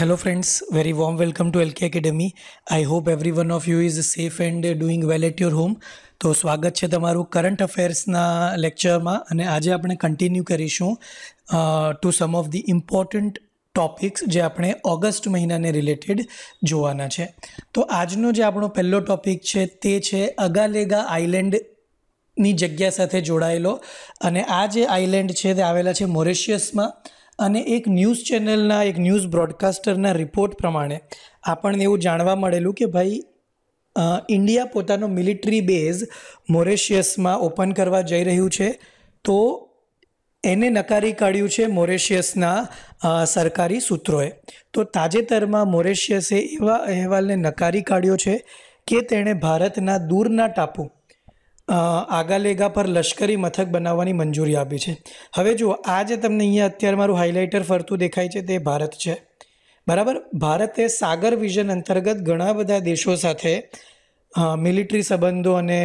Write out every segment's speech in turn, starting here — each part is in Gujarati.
Hello friends very warm welcome to LK academy I hope every one of you is safe and doing well at your home. તો સ્વાગત છે તમારું કરંટ અફેર્સના લેક્ચરમાં અને આજે આપણે કન્ટિન્યુ કરીશું to some of the important topics જે આપણે ઓગસ્ટ મહિનાને રિલેટેડ જોવાના છે તો આજનો જે આપણો પહેલો ટોપિક છે તે છે અગાલેગા આઇલેન્ડ ની જગ્યા સાથે જોડાયેલો અને આ જે આઇલેન્ડ છે તે આવેલા છે મોરેશિયસમાં અને એક ન્યૂઝ ચેનલના એક ન્યૂઝ બ્રોડકાસ્ટરના રિપોર્ટ પ્રમાણે આપણને એવું જાણવા મળેલું કે ભાઈ ઇન્ડિયા પોતાનો મિલિટરી બેઝ મોરેશિયસમાં ઓપન કરવા જઈ રહ્યું છે તો એને નકારી કાઢ્યું છે મોરેશિયસના સરકારી સૂત્રોએ તો તાજેતરમાં મોરેશિયસે એવા અહેવાલને નકારી કાઢ્યો છે કે તેણે ભારતના દૂરના ટાપુ આગાલેગા પર લશ્કરી મથક બનાવવાની મંજૂરી આપી છે હવે જુઓ આ જે તમને અહીંયા અત્યારે મારું હાઇલાઇટર ફરતું દેખાય છે તે ભારત છે બરાબર ભારતે સાગર વિઝન અંતર્ગત ઘણા બધા દેશો સાથે મિલિટરી સંબંધો અને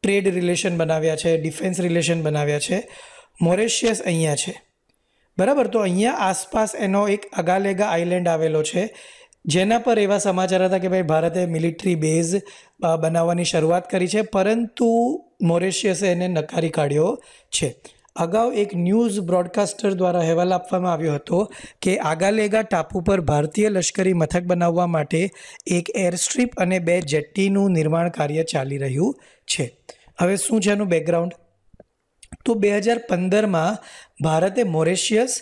ટ્રેડ રિલેશન બનાવ્યા છે ડિફેન્સ રિલેશન બનાવ્યા છે મોરેશિયસ અહીંયા છે બરાબર તો અહીંયા આસપાસ એનો એક અગાલેગા આઇલેન્ડ આવેલો છે જેના પર એવા સમાચાર હતા કે ભાઈ ભારતે મિલિટરી બેઝ બનાવવાની શરૂઆત કરી છે પરંતુ મોરેશિયસે એને નકારી કાઢ્યો છે અગાઉ એક ન્યૂઝ બ્રોડકાસ્ટર દ્વારા અહેવાલ આપવામાં આવ્યો હતો કે આગાલેગા ટાપુ પર ભારતીય લશ્કરી મથક બનાવવા માટે એક એરસ્ટ્રીપ અને બે જેટ્ટીનું નિર્માણ કાર્ય ચાલી રહ્યું છે હવે શું છે એનું બેકગ્રાઉન્ડ તો બે હજાર પંદરમાં ભારતે મોરેશિયસ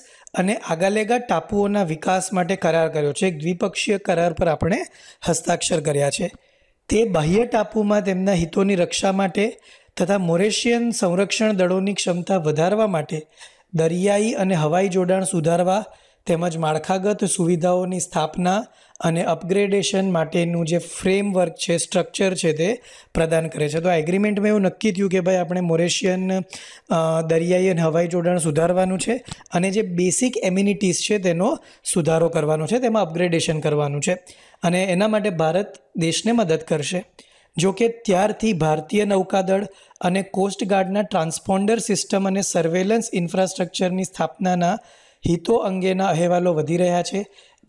અને આગાલેગા ટાપુઓના વિકાસ માટે કરાર કર્યો છે એક દ્વિપક્ષીય કરાર પર આપણે હસ્તાક્ષર કર્યા છે તે બાહ્ય ટાપુમાં તેમના હિતોની રક્ષા માટે તથા મોરેશિયન સંરક્ષણ દળોની ક્ષમતા વધારવા માટે દરિયાઈ અને હવાઈ જોડાણ સુધારવા તેમજ માળખાગત સુવિધાઓની સ્થાપના અને અપગ્રેડેશન માટેનું જે ફ્રેમવર્ક છે સ્ટ્રક્ચર છે તે પ્રદાન કરે છે તો આ એગ્રીમેન્ટમાં એવું નક્કી થયું કે ભાઈ આપણે મોરેશિયન દરિયાઈ અને હવાઈ જોડાણ સુધારવાનું છે અને જે બેસિક એમ્યુનિટીઝ છે તેનો સુધારો કરવાનો છે તેમાં અપગ્રેડેશન કરવાનું છે અને એના માટે ભારત દેશને મદદ કરશે જો કે ત્યારથી ભારતીય નૌકાદળ અને કોસ્ટગાર્ડના ટ્રાન્સપોન્ડર સિસ્ટમ અને સર્વેલન્સ ઇન્ફ્રાસ્ટ્રક્ચરની સ્થાપનાના હિતો અંગેના અહેવાલો વધી રહ્યા છે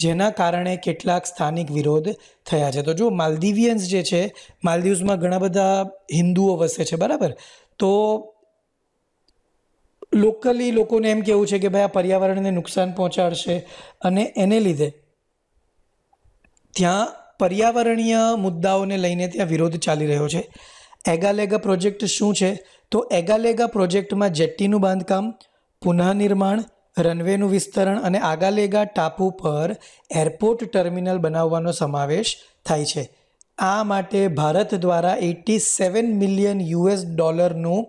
જેના કારણે કેટલાક સ્થાનિક વિરોધ થયા છે તો જો માલદીવિયન્સ જે છે માલદીવ્સમાં ઘણા બધા હિન્દુઓ વસે છે બરાબર તો લોકલી લોકોને એમ કહેવું છે કે ભાઈ આ પર્યાવરણને નુકસાન પહોંચાડશે અને એને લીધે ત્યાં પર્યાવરણીય મુદ્દાઓને લઈને ત્યાં વિરોધ ચાલી રહ્યો છે એગાલેગા પ્રોજેક્ટ શું છે તો એગાલેગા પ્રોજેક્ટમાં જેટ્ટીનું બાંધકામ પુનઃનિર્માણ રનવેનું વિસ્તરણ અને આગાલેગા ટાપુ પર એરપોર્ટ ટર્મિનલ બનાવવાનો સમાવેશ થાય છે આ માટે ભારત દ્વારા એટી સેવન મિલિયન યુએસ ડોલરનું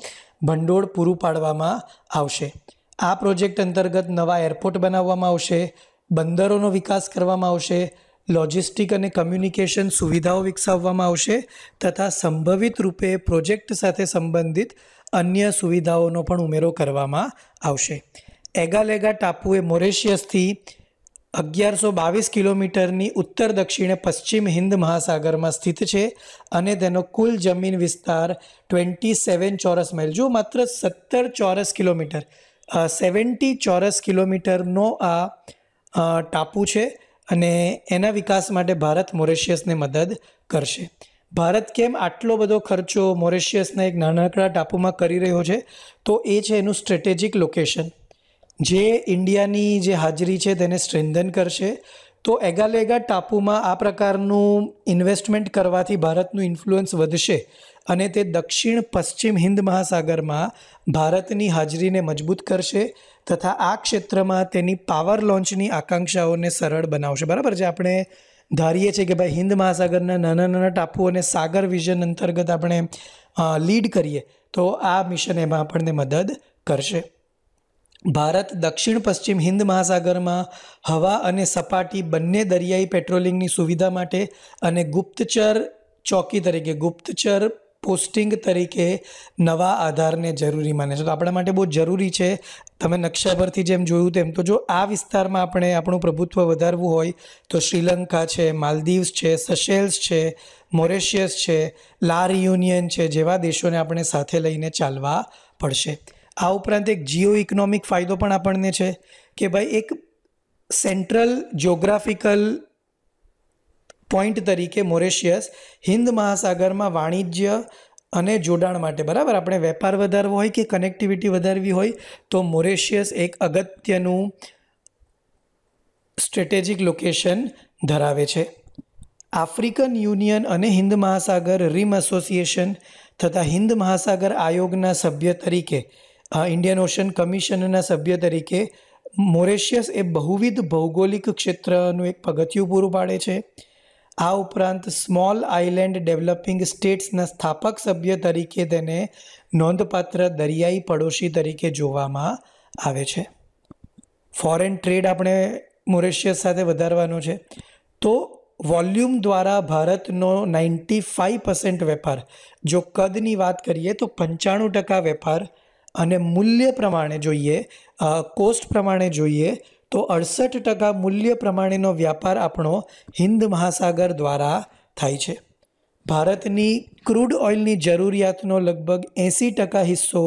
ભંડોળ પૂરું પાડવામાં આવશે આ પ્રોજેક્ટ અંતર્ગત નવા એરપોર્ટ બનાવવામાં આવશે બંદરોનો વિકાસ કરવામાં આવશે લોજિસ્ટિક અને કમ્યુનિકેશન સુવિધાઓ વિકસાવવામાં આવશે તથા સંભવિત રૂપે પ્રોજેક્ટ સાથે સંબંધિત અન્ય સુવિધાઓનો પણ ઉમેરો કરવામાં આવશે એગાલેગા ટાપુએ મોરેશિયસથી અગિયારસો બાવીસ કિલોમીટરની ઉત્તર દક્ષિણે પશ્ચિમ હિન્દ મહાસાગરમાં સ્થિત છે અને તેનો કુલ જમીન વિસ્તાર ટ્વેન્ટી સેવન ચોરસ માઇલ જો માત્ર સત્તર ચોરસ કિલોમીટર સેવન્ટી ચોરસ કિલોમીટરનો આ ટાપુ છે અને એના વિકાસ માટે ભારત મોરેશિયસને મદદ કરશે ભારત કેમ આટલો બધો ખર્ચો મોરેશિયસના એક નાનકડા ટાપુમાં કરી રહ્યો છે તો એ છે એનું સ્ટ્રેટેજિક લોકેશન જે ઇન્ડિયાની જે હાજરી છે તેને સ્ટ્રેન્ધન કરશે તો એગાલેગા ટાપુમાં આ પ્રકારનું ઇન્વેસ્ટમેન્ટ કરવાથી ભારતનું ઇન્ફ્લુઅન્સ વધશે અને તે દક્ષિણ પશ્ચિમ હિન્દ મહાસાગરમાં ભારતની હાજરીને મજબૂત કરશે તથા આ ક્ષેત્રમાં તેની પાવર લોન્ચની આકાંક્ષાઓને સરળ બનાવશે બરાબર છે આપણે ધારીએ છીએ કે ભાઈ હિન્દ મહાસાગરના નાના નાના ટાપુ અને સાગર વિઝન અંતર્ગત આપણે લીડ કરીએ તો આ મિશન એમાં આપણને મદદ કરશે ભારત દક્ષિણ પશ્ચિમ હિન્દ મહાસાગરમાં હવા અને સપાટી બંને દરિયાઈ પેટ્રોલિંગની સુવિધા માટે અને ગુપ્તચર ચોકી તરીકે ગુપ્તચર પોસ્ટિંગ તરીકે નવા આધારને જરૂરી માને છે તો આપણા માટે બહુ જરૂરી છે તમે નકશા પરથી જેમ જોયું તેમ તો જો આ વિસ્તારમાં આપણે આપણું પ્રભુત્વ વધારવું હોય તો શ્રીલંકા છે માલદીવ્સ છે સશેલ્સ છે મોરેશિયસ છે લાર યુનિયન છે જેવા દેશોને આપણે સાથે લઈને ચાલવા પડશે આ ઉપરાંત એક જીઓ ઇકોનોમિક ફાયદો પણ આપણને છે કે ભાઈ એક સેન્ટ્રલ જ્યોગ્રાફિકલ પોઈન્ટ તરીકે મોરેશિયસ હિન્દ મહાસાગરમાં વાણિજ્ય અને જોડાણ માટે બરાબર આપણે વેપાર વધારવો હોય કે કનેક્ટિવિટી વધારવી હોય તો મોરેશિયસ એક અગત્યનું સ્ટ્રેટેજિક લોકેશન ધરાવે છે આફ્રિકન યુનિયન અને હિન્દ મહાસાગર રીમ એસોસિએશન તથા હિન્દ મહાસાગર આયોગના સભ્ય તરીકે આ ઇન્ડિયન ઓશન કમિશનના સભ્ય તરીકે મોરેશિયસ એ બહુવિધ ભૌગોલિક ક્ષેત્રનું એક પગથિયું પૂરું પાડે છે આ ઉપરાંત સ્મોલ આઇલેન્ડ ડેવલપિંગ સ્ટેટ્સના સ્થાપક સભ્ય તરીકે તેને નોંધપાત્ર દરિયાઈ પડોશી તરીકે જોવામાં આવે છે ફોરેન ટ્રેડ આપણે મોરેશિયસ સાથે વધારવાનો છે તો વોલ્યુમ દ્વારા ભારતનો નાઇન્ટી ફાઇવ પર્સન્ટ વેપાર જો કદની વાત કરીએ તો પંચાણું ટકા વેપાર અને મૂલ્ય પ્રમાણે જોઈએ કોસ્ટ પ્રમાણે જોઈએ તો અડસઠ ટકા મૂલ્ય પ્રમાણેનો વ્યાપાર આપણો હિન્દ મહાસાગર દ્વારા થાય છે ભારતની ક્રૂડ ઓઇલની જરૂરિયાતનો લગભગ એંસી ટકા હિસ્સો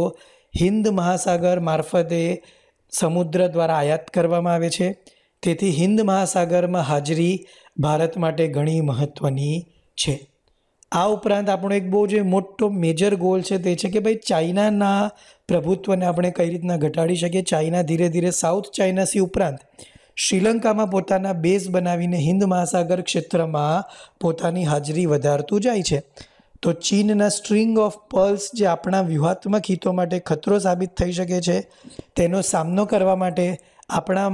હિન્દ મહાસાગર મારફતે સમુદ્ર દ્વારા આયાત કરવામાં આવે છે તેથી હિન્દ મહાસાગરમાં હાજરી ભારત માટે ઘણી મહત્ત્વની છે આ ઉપરાંત આપણો એક બહુ જે મોટો મેજર ગોલ છે તે છે કે ભાઈ ચાઇનાના પ્રભુત્વને આપણે કઈ રીતના ઘટાડી શકીએ ચાઇના ધીરે ધીરે સાઉથ ચાઇનાસી ઉપરાંત શ્રીલંકામાં પોતાના બેઝ બનાવીને હિન્દ મહાસાગર ક્ષેત્રમાં પોતાની હાજરી વધારતું જાય છે તો ચીનના સ્ટ્રિંગ ઓફ પર્લ્સ જે આપણા વ્યૂહાત્મક હિતો માટે ખતરો સાબિત થઈ શકે છે તેનો સામનો કરવા માટે આપણા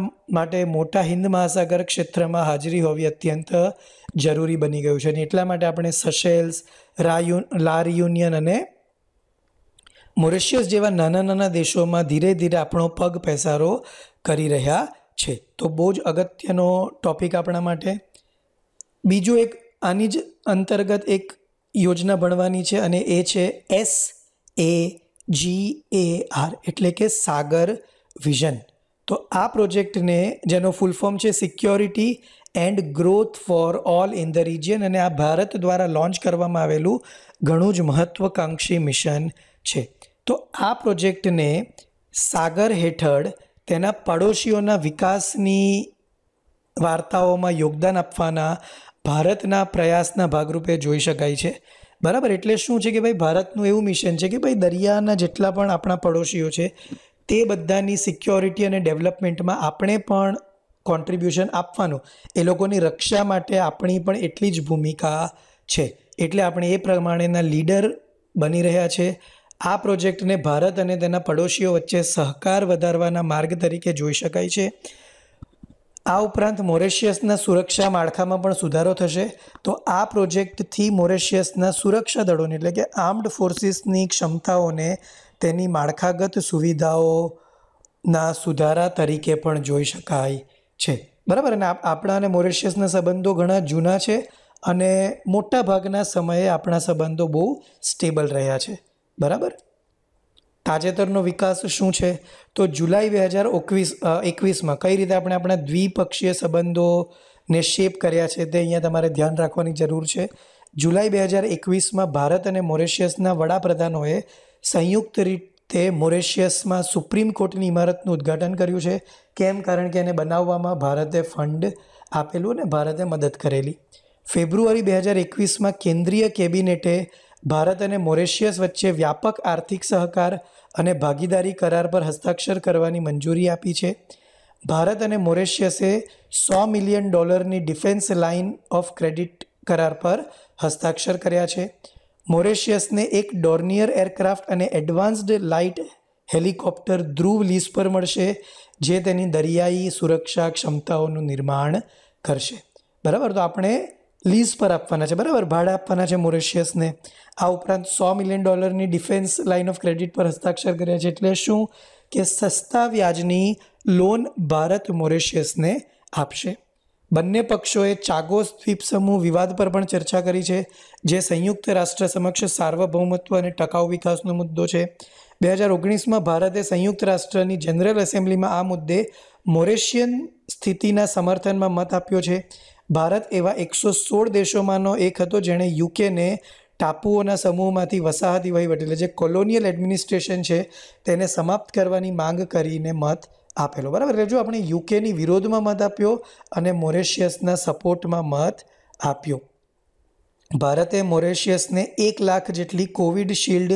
માટે મોટા હિન્દ મહાસાગર ક્ષેત્રમાં હાજરી હોવી અત્યંત જરૂરી બની ગયું છે અને એટલા માટે આપણે સશેલ્સ રાયુ લાર યુનિયન અને મોરેશિયસ જેવા નાના નાના દેશોમાં ધીરે ધીરે આપણો પગ પેસારો કરી રહ્યા છે તો બહુ જ અગત્યનો ટોપિક આપણા માટે બીજું એક આની જ અંતર્ગત એક યોજના ભણવાની છે અને એ છે એસ એ જી એ આર એટલે કે સાગર વિઝન તો આ પ્રોજેક્ટને જેનો ફૂલ ફોર્મ છે security and growth for all in the region અને આ ભારત દ્વારા લોન્ચ કરવામાં આવેલું ઘણું જ મહત્ત્વાકાંક્ષી મિશન છે તો આ પ્રોજેક્ટને સાગર હેઠળ તેના પડોશીઓના વિકાસની વાર્તાઓમાં યોગદાન આપવાના ભારતના પ્રયાસના ભાગરૂપે જોઈ શકાય છે બરાબર એટલે શું છે કે ભાઈ ભારતનું એવું મિશન છે કે ભાઈ દરિયાના જેટલા પણ આપણા પડોશીઓ છે તે બધાની સિક્યોરિટી અને ડેવલપમેન્ટમાં આપણે પણ કોન્ટ્રીબ્યુશન આપવાનું એ લોકોની રક્ષા માટે આપણી પણ એટલી જ ભૂમિકા છે એટલે આપણે એ પ્રમાણેના લીડર બની રહ્યા છે આ પ્રોજેક્ટને ભારત અને તેના પડોશીઓ વચ્ચે સહકાર વધારવાના માર્ગ તરીકે જોઈ શકાય છે આ ઉપરાંત મોરેશિયસના સુરક્ષા માળખામાં પણ સુધારો થશે તો આ પ્રોજેક્ટથી મોરેશિયસના સુરક્ષા દળોને એટલે કે આર્મ્ડ ફોર્સિસની ક્ષમતાઓને તેની માળખાગત સુવિધાઓના સુધારા તરીકે પણ જોઈ શકાય છે બરાબર અને આપણા અને મોરેશિયસના સંબંધો ઘણા જૂના છે અને મોટા ભાગના સમયે આપણા સંબંધો બહુ સ્ટેબલ રહ્યા છે બરાબર તાજેતરનો વિકાસ શું છે તો જુલાઈ બે હજાર એકવીસ એકવીસમાં કઈ રીતે આપણે આપણા દ્વિપક્ષીય સંબંધોને શેપ કર્યા છે તે અહીંયા તમારે ધ્યાન રાખવાની જરૂર છે જુલાઈ બે હજાર એકવીસમાં ભારત અને મોરેશિયસના વડાપ્રધાનોએ સંયુક્ત રીત તે મોરેશિયસમાં સુપ્રીમ કોર્ટની ઇમારતનું ઉદ્ઘાટન કર્યું છે કેમ કારણ કે એને બનાવવામાં ભારતે ફંડ આપેલું અને ભારતે મદદ કરેલી ફેબ્રુઆરી બે હજાર એકવીસમાં કેન્દ્રીય કેબિનેટે ભારત અને મોરેશિયસ વચ્ચે વ્યાપક આર્થિક સહકાર અને ભાગીદારી કરાર પર હસ્તાક્ષર કરવાની મંજૂરી આપી છે ભારત અને મોરેશિયસે સો મિલિયન ડોલરની ડિફેન્સ લાઇન ઓફ ક્રેડિટ કરાર પર હસ્તાક્ષર કર્યા છે મોરેશિયસને એક Dornier aircraft and advanced light helicopter Dhruv lease પર મળશે જે તેની દરિયાઈ સુરક્ષા ક્ષમતાઓનું નિર્માણ કરશે બરાબર તો આપણે લીઝ પર આપવાના છે બરાબર ભાડા આપવાના છે મોરેશિયસને આ ઉપરાંત સો મિલિયન ડોલરની ડિફેન્સ લાઇન ઓફ ક્રેડિટ પર હસ્તાક્ષર કર્યા છે એટલે શું કે સસ્તા વ્યાજની લોન ભારત મોરેશિયસને આપશે બંને પક્ષોએ ચાગોસ દ્વીપ સમૂહ વિવાદ પર પણ ચર્ચા કરી છે જે સંયુક્ત રાષ્ટ્ર સમક્ષ સાર્વભૌમત્વ અને ટકાઉ વિકાસનો મુદ્દો છે બે હજાર ઓગણીસમાં ભારતે સંયુક્ત રાષ્ટ્રની જનરલ એસેમ્બલીમાં આ મુદ્દે મોરેશિયન સ્થિતિના સમર્થનમાં મત આપ્યો છે ભારત એવા એકસો સોળ દેશોમાંનો એક હતો જેણે યુકેને ટાપુઓના સમૂહમાંથી વસાહતી વહીવટ એટલે જે કોલોનિયલ એડમિનિસ્ટ્રેશન છે તેને સમાપ્ત કરવાની માંગ કરીને મત આપેલો બરાબર એટલે જો આપણે યુકેની વિરોધમાં મત આપ્યો અને મોરેશિયસના સપોર્ટમાં મત આપ્યો ભારતે મોરેશિયસને એક લાખ જેટલી કોવિડશીલ્ડ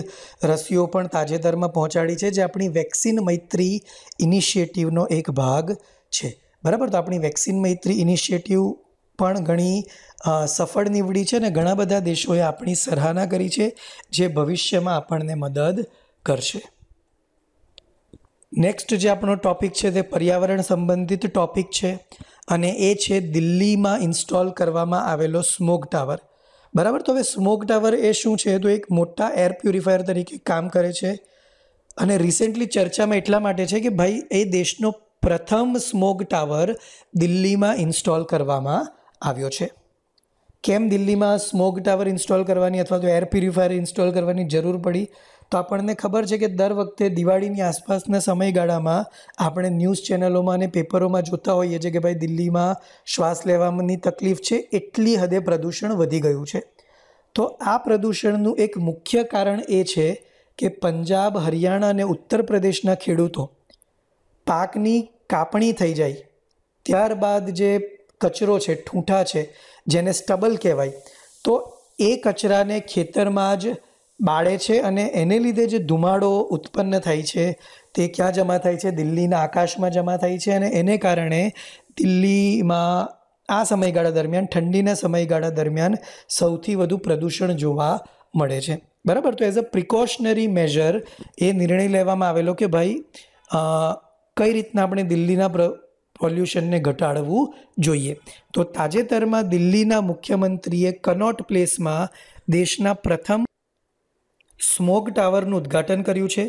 રસીઓ પણ તાજેતરમાં પહોંચાડી છે જે આપણી વેક્સિન મૈત્રી ઇનિશિયેટિવનો એક ભાગ છે બરાબર તો આપણી વેક્સિન મૈત્રી ઇનિશિયેટિવ પણ ઘણી સફળ નીવડી છે અને ઘણા બધા દેશોએ આપણી સરાહના કરી છે જે ભવિષ્યમાં આપણને મદદ કરશે નેક્સ્ટ જે આપણો ટૉપિક છે તે પર્યાવરણ સંબંધિત ટૉપિક છે અને એ છે દિલ્હીમાં ઇન્સ્ટોલ કરવામાં આવેલો સ્મોક ટાવર બરાબર તો હવે સ્મોક ટાવર એ શું છે તો એક મોટા એર પ્યુરિફાયર તરીકે કામ કરે છે અને રિસેન્ટલી ચર્ચામાં એટલા માટે છે કે ભાઈ એ દેશનો પ્રથમ સ્મોક ટાવર દિલ્હીમાં ઇન્સ્ટોલ કરવામાં આવ્યો છે કેમ દિલ્હીમાં સ્મોક ટાવર ઇન્સ્ટોલ કરવાની અથવા તો એર પ્યુરિફાયર ઇન્સ્ટોલ કરવાની જરૂર પડી તો આપણને ખબર છે કે દર વખતે દિવાળીની આસપાસના સમયગાળામાં આપણે ન્યૂઝ ચેનલોમાં અને પેપરોમાં જોતા હોઈએ છીએ કે ભાઈ દિલ્હીમાં શ્વાસ લેવાની તકલીફ છે એટલી હદે પ્રદૂષણ વધી ગયું છે તો આ પ્રદૂષણનું એક મુખ્ય કારણ એ છે કે પંજાબ હરિયાણા અને ઉત્તર પ્રદેશના ખેડૂતો પાકની કાપણી થઈ જાય ત્યારબાદ જે કચરો છે ઠૂંઠા છે જેને સ્ટબલ કહેવાય તો એ કચરાને ખેતરમાં જ બાળે છે અને એને લીધે જે ધુમાડો ઉત્પન્ન થાય છે તે ક્યાં જમા થાય છે દિલ્હીના આકાશમાં જમા થાય છે અને એને કારણે દિલ્હીમાં આ સમયગાળા દરમિયાન ઠંડીના સમયગાળા દરમિયાન સૌથી વધુ પ્રદૂષણ જોવા મળે છે બરાબર તો એઝ અ પ્રિકોશનરી મેજર એ નિર્ણય લેવામાં આવેલો કે ભાઈ કઈ રીતના આપણે દિલ્હીના પોલ્યુશનને ઘટાડવું જોઈએ તો તાજેતરમાં દિલ્હીના મુખ્યમંત્રીએ કનોટ પ્લેસમાં દેશના પ્રથમ સ્મોક ટાવરનું ઉદ્ઘાટન કર્યું છે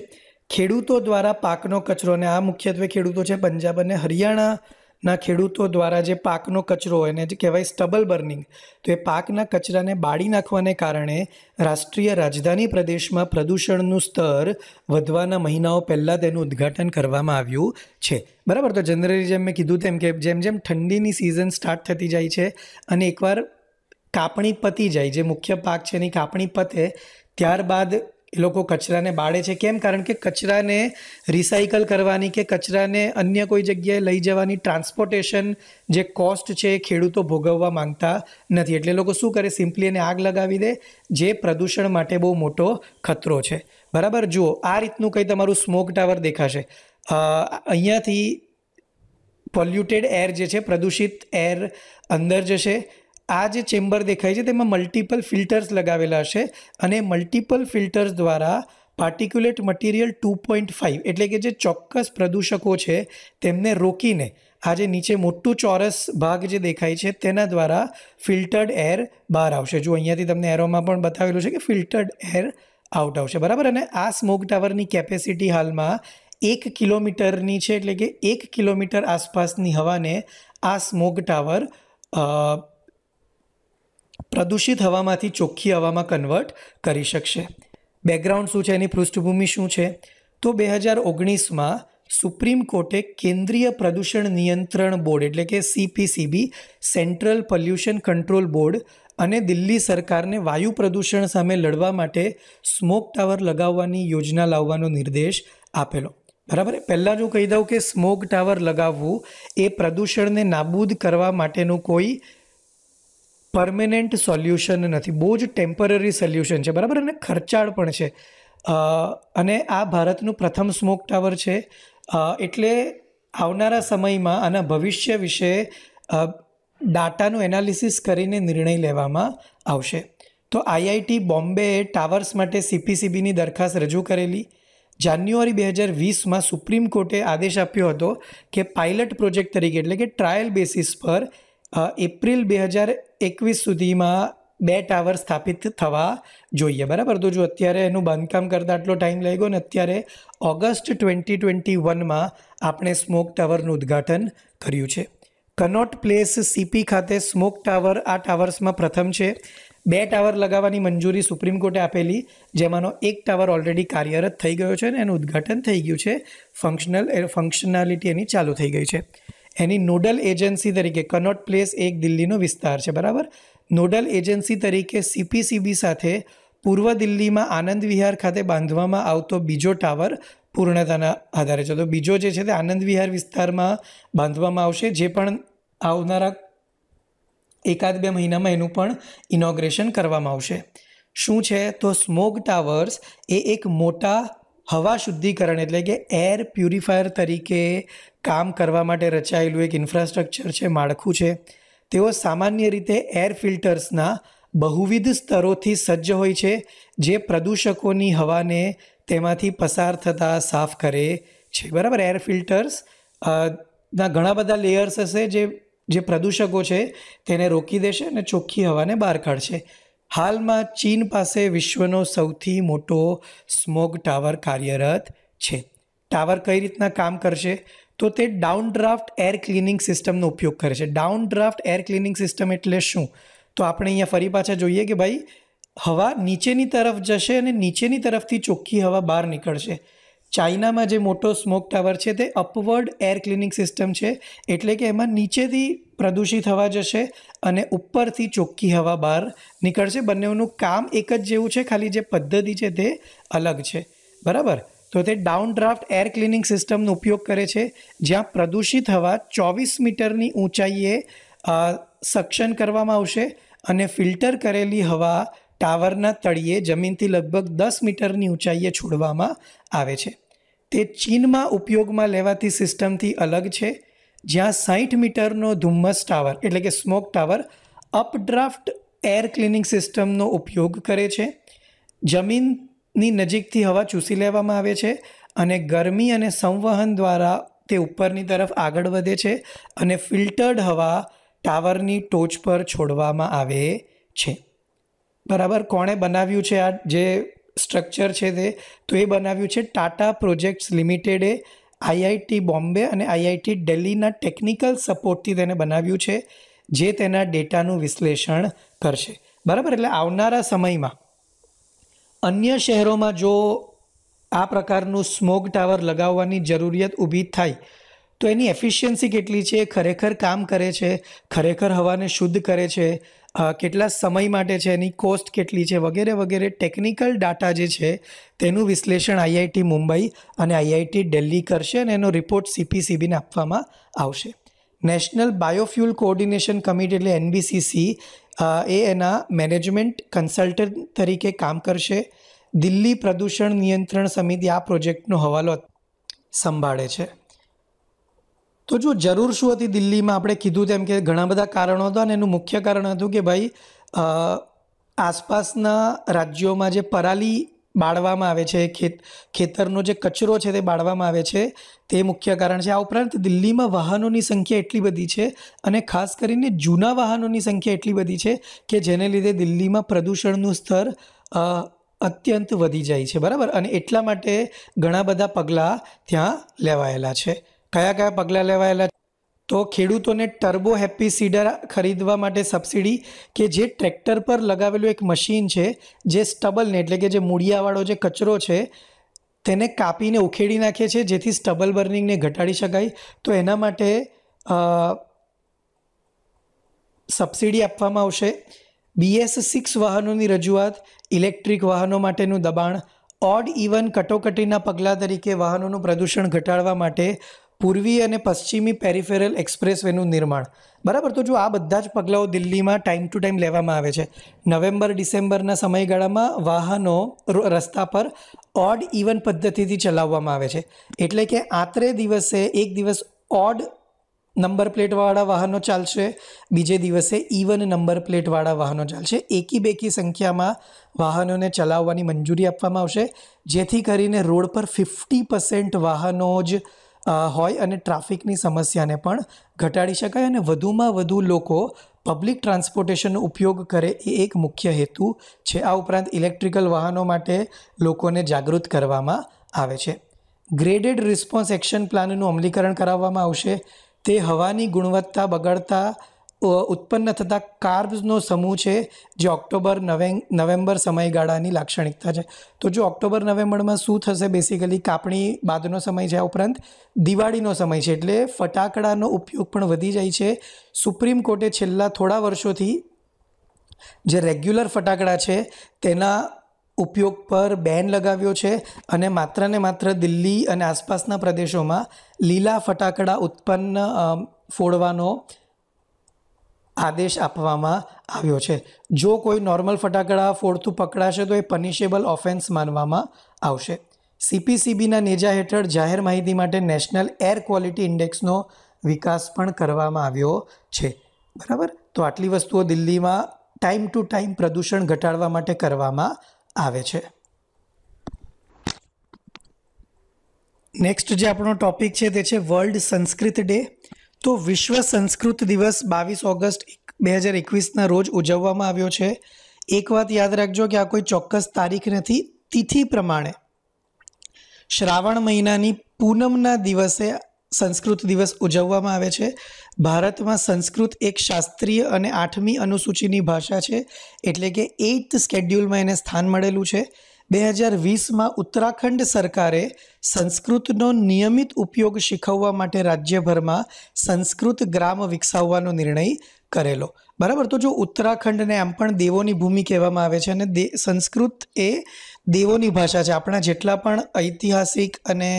ખેડૂતો દ્વારા પાકનો કચરો અને આ મુખ્યત્વે ખેડૂતો છે પંજાબ અને હરિયાણાના ખેડૂતો દ્વારા જે પાકનો કચરો એને જે કહેવાય સ્ટબલ બર્નિંગ તો એ પાકના કચરાને બાળી નાખવાને કારણે રાષ્ટ્રીય રાજધાની પ્રદેશમાં પ્રદૂષણનું સ્તર વધવાના મહિનાઓ પહેલાં તેનું ઉદ્ઘાટન કરવામાં આવ્યું છે બરાબર તો જનરલી જેમ મેં કીધું તેમ કે જેમ જેમ ઠંડીની સિઝન સ્ટાર્ટ થતી જાય છે અને એકવાર કાપણી પતી જાય જે મુખ્ય પાક છે એની કાપણી પતે ત્યારબાદ એ લોકો કચરાને બાળે છે કેમ કારણ કે કચરાને રિસાયકલ કરવાની કે કચરાને અન્ય કોઈ જગ્યાએ લઈ જવાની ટ્રાન્સપોર્ટેશન જે કોસ્ટ છે એ ખેડૂતો ભોગવવા માંગતા નથી એટલે લોકો શું કરે સિમ્પલી એને આગ લગાવી દે જે પ્રદૂષણ માટે બહુ મોટો ખતરો છે બરાબર જુઓ આ રીતનું કંઈ તમારું સ્મોક ટાવર દેખાશે અહીંયાથી પોલ્યુટેડ એર જે છે પ્રદૂષિત એર અંદર જશે આ જે ચેમ્બર દેખાય છે તેમાં મલ્ટિપલ ફિલ્ટર્સ લગાવેલા હશે અને મલ્ટિપલ ફિલ્ટર્સ દ્વારા particulate material two point five એટલે કે જે ચોક્કસ પ્રદૂષકો છે તેમને રોકીને આ જે નીચે મોટું ચોરસ ભાગ જે દેખાય છે તેના દ્વારા ફિલ્ટર્ડ એર બહાર આવશે જો અહીંયાથી તમને એરોમાં પણ બતાવેલું છે કે ફિલ્ટર્ડ એર આઉટ આવશે બરાબર અને આ સ્મોક ટાવરની કેપેસિટી હાલમાં એક કિલોમીટરની છે એટલે કે એક કિલોમીટર આસપાસની હવાને આ સ્મોક ટાવર પ્રદૂષિત હવામાંથી ચોખ્ખી હવામાં કન્વર્ટ કરી શકશે બેકગ્રાઉન્ડ શું છે એની પૃષ્ઠભૂમિ શું છે તો બે હજાર ઓગણીસમાં સુપ્રીમ કોર્ટે કેન્દ્રીય પ્રદૂષણ નિયંત્રણ બોર્ડ એટલે કે CPCB central pollution control board અને દિલ્હી સરકારને વાયુ પ્રદૂષણ સામે લડવા માટે સ્મોક ટાવર લગાવવાની યોજના લાવવાનો નિર્દેશ આપેલો બરાબર પહેલાં જો કહી દઉં કે સ્મોક ટાવર લગાવવું એ પ્રદૂષણને નાબૂદ કરવા માટેનું કોઈ પરમેનન્ટ સોલ્યુશન નથી બહુ જ ટેમ્પરરી સોલ્યુશન છે બરાબર અને ખર્ચાળ પણ છે અને આ ભારતનું પ્રથમ સ્મોક ટાવર છે એટલે આવનારા સમયમાં આના ભવિષ્ય વિશે ડાટાનું એનાલિસિસ કરીને નિર્ણય લેવામાં આવશે તો આઈઆઈટી બોમ્બેએ ટાવર્સ માટે સીપીસીબીની દરખાસ્ત રજૂ કરેલી જાન્યુઆરી બે હજાર વીસમાં સુપ્રીમ કોર્ટે આદેશ આપ્યો હતો કે પાયલટ પ્રોજેક્ટ તરીકે એટલે કે ટ્રાયલ બેસિસ પર એપ્રિલ બે હજાર એકવીસ સુધીમાં બે ટાવર સ્થાપિત થવા જોઈએ બરાબર તો જો અત્યારે એનું બાંધકામ કરતાં આટલો ટાઈમ લઈ ને અત્યારે ઓગસ્ટ ટ્વેન્ટી ટ્વેન્ટી વનમાં આપણે સ્મોક ટાવરનું ઉદ્ઘાટન કર્યું છે કનોટ પ્લેસ સીપી ખાતે સ્મોક ટાવર આ ટાવર્સમાં પ્રથમ છે બે ટાવર લગાવવાની મંજૂરી સુપ્રીમ કોર્ટે આપેલી જેમાંનો એક ટાવર ઓલરેડી કાર્યરત થઈ ગયો છે અને એનું ઉદ્ઘાટન થઈ ગયું છે ફંક્શનલ એ ફંક્શનાલિટી એની ચાલુ થઈ ગઈ છે એની નોડલ એજન્સી તરીકે કનોટ પ્લેસ એક દિલ્હીનો વિસ્તાર છે બરાબર નોડલ એજન્સી તરીકે સીપીસીબી સાથે પૂર્વ દિલ્હીમાં આનંદ વિહાર ખાતે બાંધવામાં આવતો બીજો ટાવર પૂર્ણતાના આધારે છે તો બીજો જે છે તે આનંદ વિહાર વિસ્તારમાં બાંધવામાં આવશે જે પણ આવનારા એકાદ બે મહિનામાં એનું પણ ઇનોગ્રેશન કરવામાં આવશે શું છે તો સ્મોક ટાવર્સ એ એક મોટા હવા શુદ્ધિકરણ એટલે કે એર પ્યુરિફાયર તરીકે કામ કરવા માટે રચાયેલું એક ઇન્ફ્રાસ્ટ્રક્ચર છે માળખું છે તેઓ સામાન્ય રીતે એર ફિલ્ટર્સના બહુવિધ સ્તરોથી સજ્જ હોય છે જે પ્રદૂષકોની હવાને તેમાંથી પસાર થતાં સાફ કરે છે બરાબર એર ફિલ્ટર્સ ના ઘણા બધા લેયર્સ હશે જે જે પ્રદૂષકો છે તેને રોકી દેશે અને ચોખ્ખી હવાને બહાર કાઢશે હાલમાં ચીન પાસે વિશ્વનો સૌથી મોટો સ્મોગ ટાવર કાર્યરત છે ટાવર કઈ રીતના કામ કરશે તો તે ડાઉન ડ્રાફ્ટ એર ક્લિનિંગ સિસ્ટમનો ઉપયોગ કરે છે down draft air cleaning system એટલે શું તો આપણે અહીંયા ફરી પાછા જોઈએ કે ભાઈ હવા નીચેની તરફ જશે અને નીચેની તરફથી ચોખ્ખી હવા બહાર નીકળશે ચાઇનામાં જે મોટો સ્મોક ટાવર છે તે અપવર્ડ એર ક્લિનિંગ સિસ્ટમ છે એટલે કે એમાં નીચેથી પ્રદૂષિત હવા જશે અને ઉપરથી ચોખ્ખી હવા બહાર નીકળશે બંનેઓનું કામ એક જ જેવું છે ખાલી જે પદ્ધતિ છે તે અલગ છે બરાબર તો તે ડાઉન ડ્રાફ્ટ એર ક્લિનિંગ સિસ્ટમનો ઉપયોગ કરે છે જ્યાં પ્રદૂષિત હવા ચોવીસ મીટરની ઊંચાઈએ સક્શન કરવામાં આવશે અને ફિલ્ટર કરેલી હવા ટાવરના તળિયે જમીનથી લગભગ દસ મીટરની ઊંચાઈએ છોડવામાં આવે છે તે ચીનમાં ઉપયોગમાં લેવાતી સિસ્ટમથી અલગ છે જ્યાં સાઠ મીટરનો ધુમ્મસ ટાવર એટલે કે smoke tower updraft air cleaning સિસ્ટમનો ઉપયોગ કરે છે જમીન ની નજીકથી હવા ચૂસી લેવામાં આવે છે અને ગરમી અને સંવહન દ્વારા તે ઉપરની તરફ આગળ વધે છે અને ફિલ્ટર્ડ હવા ટાવરની ટોચ પર છોડવામાં આવે છે બરાબર કોણે બનાવ્યું છે આ જે સ્ટ્રક્ચર છે તે તો એ બનાવ્યું છે ટાટા પ્રોજેક્ટ્સ લિમિટેડે આઈઆઈટી બોમ્બે અને આઈઆઈટી દિલ્હીના ટેકનિકલ સપોર્ટથી તેને બનાવ્યું છે જે તેના ડેટાનું વિશ્લેષણ કરશે બરાબર એટલે આવનારા સમયમાં અન્ય શહેરોમાં જો આ પ્રકારનું સ્મોક ટાવર લગાવવાની જરૂરિયાત ઊભી થાય તો એની એફિશિયન્સી કેટલી છે ખરેખર કામ કરે છે ખરેખર હવાને શુદ્ધ કરે છે કેટલા સમય માટે છે એની કોસ્ટ કેટલી છે વગેરે વગેરે ટેકનિકલ ડાટા જે છે તેનું વિશ્લેષણ આઈઆઈટી મુંબઈ અને આઈઆઈટી દિલ્હી કરશે અને એનો રિપોર્ટ સીપીસીબીને આપવામાં આવશે નેશનલ બાયોફ્યુલ કોઓર્ડિનેશન કમિટી એટલે એનબીસીસી એ એના મેનેજમેન્ટ કન્સલ્ટન્ટ તરીકે કામ કરશે દિલ્હી પ્રદૂષણ નિયંત્રણ સમિતિ આ પ્રોજેક્ટનો હવાલો સંભાળે છે તો જો જરૂર શું હતી દિલ્હીમાં આપણે કીધું તેમ કે ઘણા બધા કારણો હતા અને એનું મુખ્ય કારણ હતું કે ભાઈ આસપાસના રાજ્યોમાં જે પરાલી બાળવામાં આવે છે ખેત ખેતરનો જે કચરો છે તે બાળવામાં આવે છે તે મુખ્ય કારણ છે આ ઉપરાંત દિલ્હીમાં વાહનોની સંખ્યા એટલી બધી છે અને ખાસ કરીને જૂના વાહનોની સંખ્યા એટલી બધી છે કે જેને લીધે દિલ્હીમાં પ્રદૂષણનું સ્તર અત્યંત વધી જાય છે બરાબર અને એટલા માટે ઘણા બધા પગલાં ત્યાં લેવાયેલા છે કયા કયા પગલાં લેવાયેલા તો ખેડૂતોને ટર્બો હેપી સીડર ખરીદવા માટે સબસિડી કે જે ટ્રેક્ટર પર લગાવેલું એક મશીન છે જે સ્ટબલને એટલે કે જે મૂળિયાવાળો જે કચરો છે તેને કાપીને ઉખેડી નાખે છે જેથી સ્ટબલ બર્નિંગને ઘટાડી શકાય તો એના માટે સબસિડી આપવામાં આવશે બીએસ સિક્સ વાહનોની રજૂઆત ઇલેક્ટ્રિક વાહનો માટેનું દબાણ ઓડ ઇવન કટોકટીના પગલાં તરીકે વાહનોનું પ્રદૂષણ ઘટાડવા માટે પૂર્વી અને પશ્ચિમી પેરિફેરલ એક્સપ્રેસવેનું નિર્માણ બરાબર તો જો આ બધા જ પગલાઓ દિલ્હીમાં ટાઈમ ટુ ટાઈમ લેવામાં આવે છે નવેમ્બર ડિસેમ્બરના સમયગાળામાં વાહનો રસ્તા પર ઓડ ઇવન પદ્ધતિથી ચલાવવામાં આવે છે એટલે કે આત્રે દિવસે એક દિવસ ઓડ નંબર પ્લેટવાળા વાહનો ચાલશે બીજે દિવસે ઇવન નંબર પ્લેટવાળા વાહનો ચાલશે એકી બેકી સંખ્યામાં વાહનોને ચલાવવાની મંજૂરી આપવામાં આવશે જેથી કરીને રોડ પર ફિફ્ટી વાહનો જ હોય અને ટ્રાફિકની સમસ્યાને પણ ઘટાડી શકાય અને વધુમાં વધુ લોકો પબ્લિક ટ્રાન્સપોર્ટેશનનો ઉપયોગ કરે એ એક મુખ્ય હેતુ છે આ ઉપરાંત ઇલેક્ટ્રિકલ વાહનો માટે લોકોને જાગૃત કરવામાં આવે છે ગ્રેડેડ રિસ્પોન્સ એક્શન પ્લાનનું અમલીકરણ કરાવવામાં આવશે તે હવાની ગુણવત્તા બગાડતા ઉત્પન્ન થતા કાર્બ્સનો સમૂહ છે જે ઓક્ટોબર નવેમ્બર સમયગાળાની લાક્ષણિકતા છે તો જો ઓક્ટોબર નવેમ્બરમાં શું થશે બેસિકલી કાપણી બાદનો સમય છે આ ઉપરાંત દિવાળીનો સમય છે એટલે ફટાકડાનો ઉપયોગ પણ વધી જાય છે સુપ્રીમ કોર્ટે છેલ્લા થોડા વર્ષોથી જે રેગ્યુલર ફટાકડા છે તેના ઉપયોગ પર બેન લગાવ્યો છે અને માત્ર ને માત્ર દિલ્હી અને આસપાસના પ્રદેશોમાં લીલા ફટાકડા ઉત્પન્ન ફોડવાનો આદેશ આપવામાં આવ્યો છે જો કોઈ નોર્મલ ફટાકડા ફોડતું પકડાશે તો એ પનિશેબલ ઓફેન્સ માનવામાં આવશે સીપીસીબીના નેજા હેઠળ જાહેર માહિતી માટે નેશનલ એર ક્વોલિટી ઇન્ડેક્સનો વિકાસ પણ કરવામાં આવ્યો છે બરાબર તો આટલી વસ્તુઓ દિલ્હીમાં ટાઈમ ટુ ટાઈમ પ્રદૂષણ ઘટાડવા માટે કરવામાં આવે છે નેક્સ્ટ જે આપણો ટોપિક છે તે છે વર્લ્ડ સંસ્કૃત ડે તો વિશ્વ સંસ્કૃત દિવસ બાવીસ ઓગસ્ટ બે હજાર એકવીસના રોજ ઉજવવામાં આવ્યો છે એક વાત યાદ રાખજો કે આ કોઈ ચોક્કસ તારીખ નથી તિથિ પ્રમાણે શ્રાવણ મહિનાની પૂનમના દિવસે સંસ્કૃત દિવસ ઉજવવામાં આવે છે ભારતમાં સંસ્કૃત એક શાસ્ત્રીય અને આઠમી અનુસૂચિની ભાષા છે એટલે કે એઇથ સ્કેડ્યુલમાં એને સ્થાન મળેલું છે બે હજાર વીસમાં ઉત્તરાખંડ સરકારે સંસ્કૃતનો નિયમિત ઉપયોગ શીખવવા માટે રાજ્યભરમાં સંસ્કૃત ગ્રામ વિકસાવવાનો નિર્ણય કરેલો બરાબર તો જો ઉત્તરાખંડને આમ પણ દેવોની ભૂમિ કહેવામાં આવે છે અને દે સંસ્કૃત એ દેવોની ભાષા છે આપણા જેટલા પણ ઐતિહાસિક અને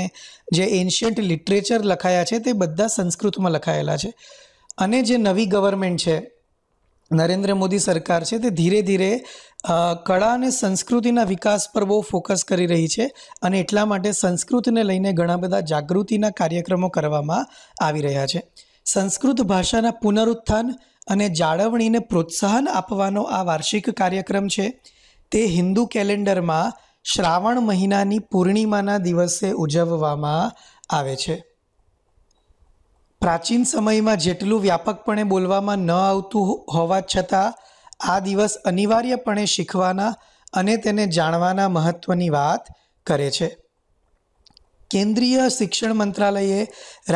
જે એન્શિયન્ટ લિટરેચર લખાયા છે તે બધા સંસ્કૃતમાં લખાયેલા છે અને જે નવી ગવર્મેન્ટ છે નરેન્દ્ર મોદી સરકાર છે તે ધીરે ધીરે કળા અને સંસ્કૃતિના વિકાસ પર બહુ ફોકસ કરી રહી છે અને એટલા માટે સંસ્કૃતને લઈને ઘણા બધા જાગૃતિના કાર્યક્રમો કરવામાં આવી રહ્યા છે સંસ્કૃત ભાષાના પુનરુત્થાન અને જાળવણીને પ્રોત્સાહન આપવાનો આ વાર્ષિક કાર્યક્રમ છે તે હિન્દુ કેલેન્ડરમાં શ્રાવણ મહિનાની પૂર્ણિમાના દિવસે ઉજવવામાં આવે છે પ્રાચીન સમયમાં જેટલું વ્યાપકપણે બોલવામાં ન આવતું હોવા છતાં આ દિવસ અનિવાર્યપણે શીખવાના અને તેને જાણવાના મહત્ત્વની વાત કરે છે કેન્દ્રીય શિક્ષણ મંત્રાલયે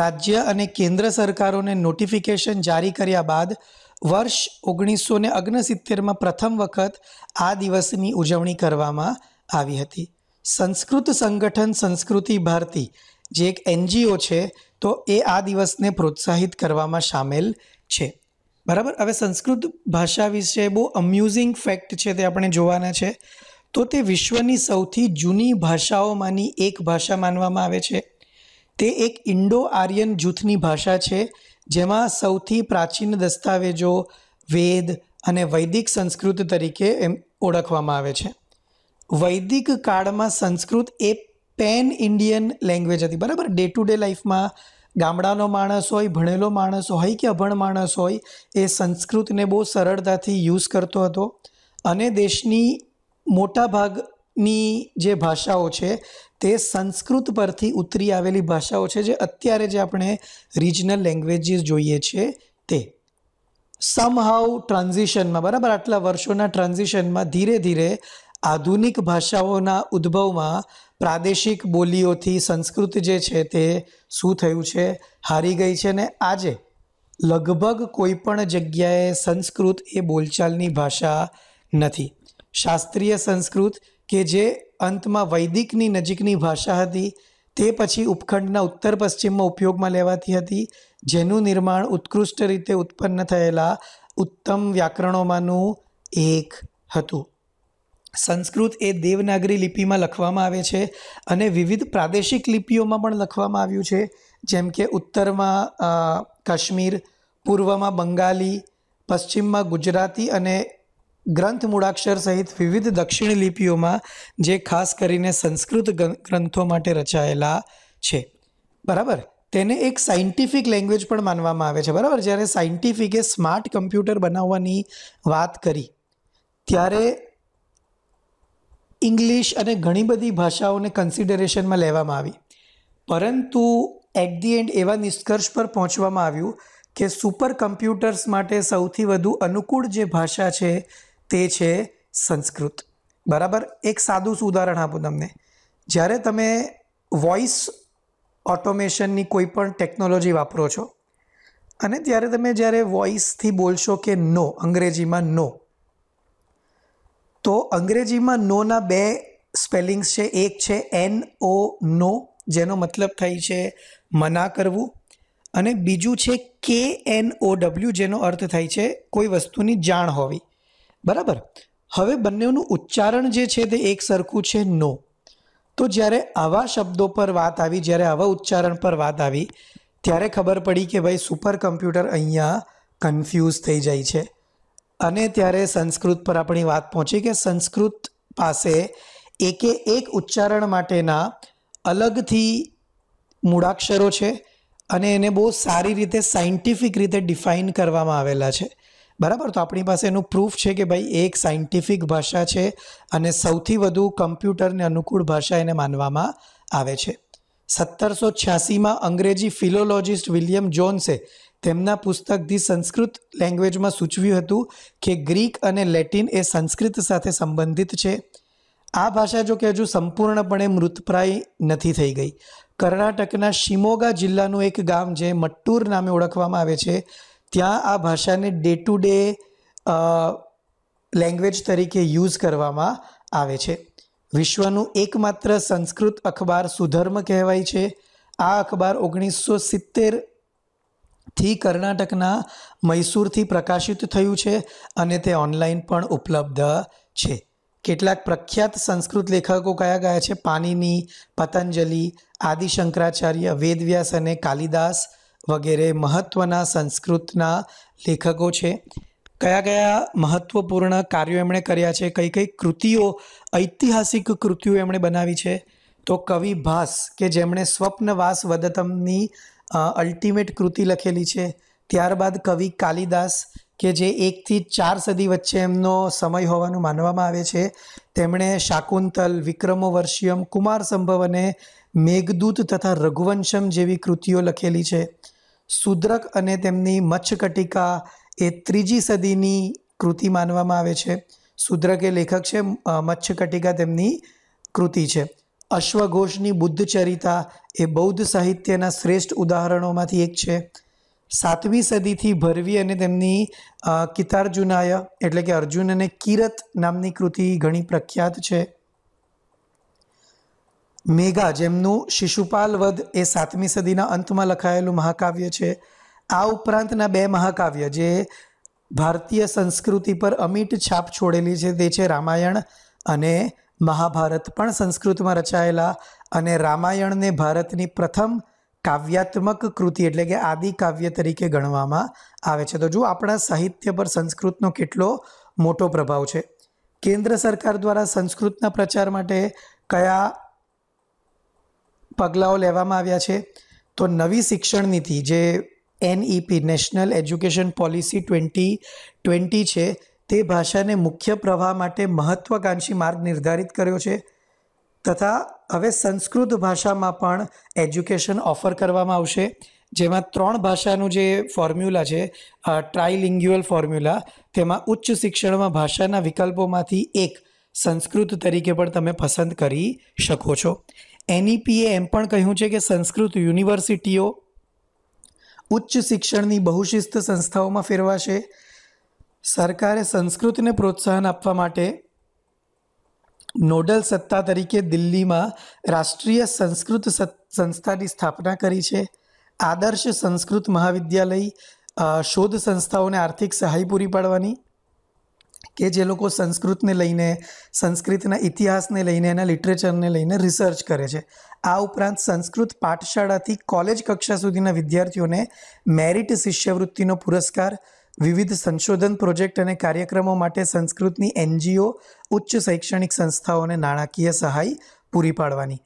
રાજ્ય અને કેન્દ્ર સરકારોને નોટિફિકેશન જારી કર્યા બાદ વર્ષ ઓગણીસો ને ઓગણસિત્તેરમાં પ્રથમ વખત આ દિવસની ઉજવણી કરવામાં આવી હતી સંસ્કૃત સંગઠન સંસ્કૃતિ ભારતી જે એક એનજીઓ છે તો એ આ દિવસને પ્રોત્સાહિત કરવામાં સામેલ છે બરાબર હવે સંસ્કૃત ભાષા વિશે બહુ અમ્યુઝિંગ ફેક્ટ છે તે આપણે જોવાના છે તો તે વિશ્વની સૌથી જૂની ભાષાઓમાંની એક ભાષા માનવામાં આવે છે તે એક ઇન્ડો આર્યન જૂથની ભાષા છે જેમાં સૌથી પ્રાચીન દસ્તાવેજો વેદ અને વૈદિક સંસ્કૃત તરીકે એમ ઓળખવામાં આવે છે વૈદિક કાળમાં સંસ્કૃત એ પેન ઇન્ડિયન લેંગ્વેજ હતી બરાબર ડે ટુ ડે લાઈફમાં ગામડાનો માણસ હોય ભણેલો માણસ હોય કે અભણ માણસ હોય એ સંસ્કૃતને બહુ સરળતાથી યુઝ કરતો હતો અને દેશની મોટા ભાગની જે ભાષાઓ છે તે સંસ્કૃત પરથી ઉતરી આવેલી ભાષાઓ છે જે અત્યારે જે આપણે રિજનલ લેંગ્વેજીસ જોઈએ છીએ તે સમહાઉ ટ્રાન્ઝિશનમાં બરાબર આટલા વર્ષોના ટ્રાન્ઝિશનમાં ધીરે ધીરે આધુનિક ભાષાઓના ઉદ્ભવમાં પ્રાદેશિક બોલીઓથી સંસ્કૃત જે છે તે શું થયું છે હારી ગઈ છે ને આજે લગભગ કોઈપણ જગ્યાએ સંસ્કૃત એ બોલચાલની ભાષા નથી શાસ્ત્રીય સંસ્કૃત કે જે અંતમાં વૈદિકની નજીકની ભાષા હતી તે પછી ઉપખંડના ઉત્તર પશ્ચિમમાં ઉપયોગમાં લેવાતી હતી જેનું નિર્માણ ઉત્કૃષ્ટ રીતે ઉત્પન્ન થયેલા ઉત્તમ વ્યાકરણોમાંનું એક હતું સંસ્કૃત એ દેવનાગરી લિપિમાં લખવામાં આવે છે અને વિવિધ પ્રાદેશિક લિપિઓમાં પણ લખવામાં આવ્યું છે જેમ કે ઉત્તરમાં કાશ્મીર પૂર્વમાં બંગાળી પશ્ચિમમાં ગુજરાતી અને ગ્રંથ મૂળાક્ષર સહિત વિવિધ દક્ષિણ લિપિઓમાં જે ખાસ કરીને સંસ્કૃત ગ્રંથો માટે રચાયેલા છે બરાબર તેને એક સાયન્ટિફિક લેંગ્વેજ પણ માનવામાં આવે છે બરાબર જ્યારે સાયન્ટિફિકે સ્માર્ટ કમ્પ્યુટર બનાવવાની વાત કરી ત્યારે ઇંગ્લિશ અને ઘણી બધી ભાષાઓને કન્સિડરેશનમાં લેવામાં આવી પરંતુ એટ ધી એન્ડ એવા નિષ્કર્ષ પર પહોંચવામાં આવ્યું કે સુપર કમ્પ્યુટર્સ માટે સૌથી વધુ અનુકૂળ જે ભાષા છે તે છે સંસ્કૃત બરાબર એક સાદું ઉદાહરણ આપું તમને જ્યારે તમે વોઇસ ઓટોમેશનની કોઈ પણ ટેકનોલોજી વાપરો છો અને ત્યારે તમે જ્યારે વોઇસથી બોલશો કે નો અંગ્રેજીમાં નો તો અંગ્રેજીમાં નોના બે સ્પેલિંગ્સ છે એક છે એન ઓ નો જેનો મતલબ થાય છે મના કરવું અને બીજું છે કે એન ઓ ડબલ્યુ જેનો અર્થ થાય છે કોઈ વસ્તુની જાણ હોવી બરાબર હવે બંનેનું ઉચ્ચારણ જે છે તે એક સરખું છે નો તો જ્યારે આવા શબ્દો પર વાત આવી જ્યારે આવા ઉચ્ચારણ પર વાત આવી ત્યારે ખબર પડી કે ભાઈ સુપર કમ્પ્યુટર અહીંયા કન્ફ્યુઝ થઈ જાય છે અને ત્યારે સંસ્કૃત પર આપણી વાત પહોંચી કે સંસ્કૃત પાસે એકે એક ઉચ્ચારણ માટેના અલગથી મૂળાક્ષરો છે અને એને બહુ સારી રીતે સાયન્ટિફિક રીતે ડિફાઇન કરવામાં આવેલા છે બરાબર તો આપણી પાસે એનું પ્રૂફ છે કે ભાઈ એક સાયન્ટિફિક ભાષા છે અને સૌથી વધુ કમ્પ્યુટરને અનુકૂળ ભાષા એને માનવામાં આવે છે સત્તરસો છ્યાસીમાં અંગ્રેજી ફિલોલોજિસ્ટ વિલિયમ જોન્સે તેમના પુસ્તક ધી સંસ્કૃત લેંગ્વેજમાં સૂચવ્યું હતું કે ગ્રીક અને લેટિન એ સંસ્કૃત સાથે સંબંધિત છે આ ભાષા જો કે હજુ સંપૂર્ણપણે મૃતપ્રાય નથી થઈ ગઈ કર્ણાટકના શિમોગા જિલ્લાનું એક ગામ જે મટ્ટુર નામે ઓળખવામાં આવે છે ત્યાં આ ભાષાને ડે ટુ ડે લેંગ્વેજ તરીકે યુઝ કરવામાં આવે છે વિશ્વનું એકમાત્ર સંસ્કૃત અખબાર સુધર્મ કહેવાય છે આ અખબાર ઓગણીસો સિત્તેર થી કર્ણાટકના મૈસૂરથી પ્રકાશિત થયું છે અને તે ઓનલાઈન પણ ઉપલબ્ધ છે કેટલાક પ્રખ્યાત સંસ્કૃત લેખકો કયા ગયા છે પાનીની પતંજલિ આદિ શંકરાચાર્ય વેદવ્યાસ અને કાલિદાસ વગેરે મહત્ત્વના સંસ્કૃતના લેખકો છે કયા કયા મહત્ત્વપૂર્ણ કાર્યો એમણે કર્યા છે કઈ કઈ કૃતિઓ ઐતિહાસિક કૃતિઓ એમણે બનાવી છે તો કવિ ભાસ કે જેમણે સ્વપ્નવાસ વદતમની અલ્ટિમેટ કૃતિ લખેલી છે ત્યારબાદ કવિ કાલિદાસ કે જે એકથી ચાર સદી વચ્ચે એમનો સમય હોવાનું માનવામાં આવે છે તેમણે શાકુંતલ વિક્રમો વર્ષિયમ કુમાર સંભવ અને મેઘદૂત તથા રઘુવંશમ જેવી કૃતિઓ લખેલી છે શુદ્રક અને તેમની મચ્છકટિકા એ ત્રીજી સદીની કૃતિ માનવામાં આવે છે શુદ્રક એ લેખક છે મચ્છકટિકા તેમની કૃતિ છે અશ્વઘોષની બુદ્ધચરિતા એ બૌદ્ધ સાહિત્યના શ્રેષ્ઠ ઉદાહરણોમાંથી એક છે સાતમી સદીથી ભરવી અને તેમની કિતાર્જુનાય એટલે કે અર્જુન અને કિરત નામની કૃતિ ઘણી પ્રખ્યાત છે મેઘા જેમનું શિશુપાલ વધ એ સાતમી સદીના અંતમાં લખાયેલું મહાકાવ્ય છે આ ઉપરાંતના બે મહાકાવ્ય જે ભારતીય સંસ્કૃતિ પર અમિટ છાપ છોડેલી છે તે છે રામાયણ અને મહાભારત પણ સંસ્કૃતમાં રચાયેલા અને રામાયણને ભારતની પ્રથમ કાવ્યાત્મક કૃતિ એટલે કે આદિકાવ્ય તરીકે ગણવામાં આવે છે તો જો આપણા સાહિત્ય પર સંસ્કૃતનો કેટલો મોટો પ્રભાવ છે કેન્દ્ર સરકાર દ્વારા સંસ્કૃતના પ્રચાર માટે કયા પગલાઓ લેવામાં આવ્યા છે તો નવી શિક્ષણ નીતિ જે NEP national education policy twenty twenty છે તે ભાષાને મુખ્ય પ્રવાહ માટે મહત્વાકાંક્ષી માર્ગ નિર્ધારિત કર્યો છે તથા હવે સંસ્કૃત ભાષામાં પણ એજ્યુકેશન ઓફર કરવામાં આવશે જેમાં ત્રણ ભાષાનું જે ફોર્મ્યુલા છે ટ્રાઇલિંગ્યુઅલ ફોર્મ્યુલા તેમાં ઉચ્ચ શિક્ષણમાં ભાષાના વિકલ્પોમાંથી એક સંસ્કૃત તરીકે પણ તમે પસંદ કરી શકો છો એનઈપીએ એમ પણ કહ્યું છે કે સંસ્કૃત યુનિવર્સિટીઓ ઉચ્ચ શિક્ષણની બહુશિસ્ત સંસ્થાઓમાં ફેરવાશે સરકારે સંસ્કૃતને પ્રોત્સાહન આપવા માટે નોડલ સત્તા તરીકે દિલ્હીમાં રાષ્ટ્રીય સંસ્કૃત સંસ્થાની સ્થાપના કરી છે આદર્શ સંસ્કૃત મહાવિદ્યાલય શોધ સંસ્થાઓને આર્થિક સહાય પૂરી પાડવાની કે જે લોકો સંસ્કૃતને લઈને સંસ્કૃતના ઇતિહાસને લઈને એના લિટરેચરને લઈને રિસર્ચ કરે છે આ ઉપરાંત સંસ્કૃત પાઠશાળાથી કોલેજ કક્ષા સુધીના વિદ્યાર્થીઓને મેરિટ શિષ્યવૃત્તિનો પુરસ્કાર વિવિધ સંશોધન પ્રોજેક્ટ અને કાર્યક્રમો માટે સંસ્કૃતની એનજીઓ ઉચ્ચ શૈક્ષણિક સંસ્થાઓને નાણાકીય સહાય પૂરી પાડવાની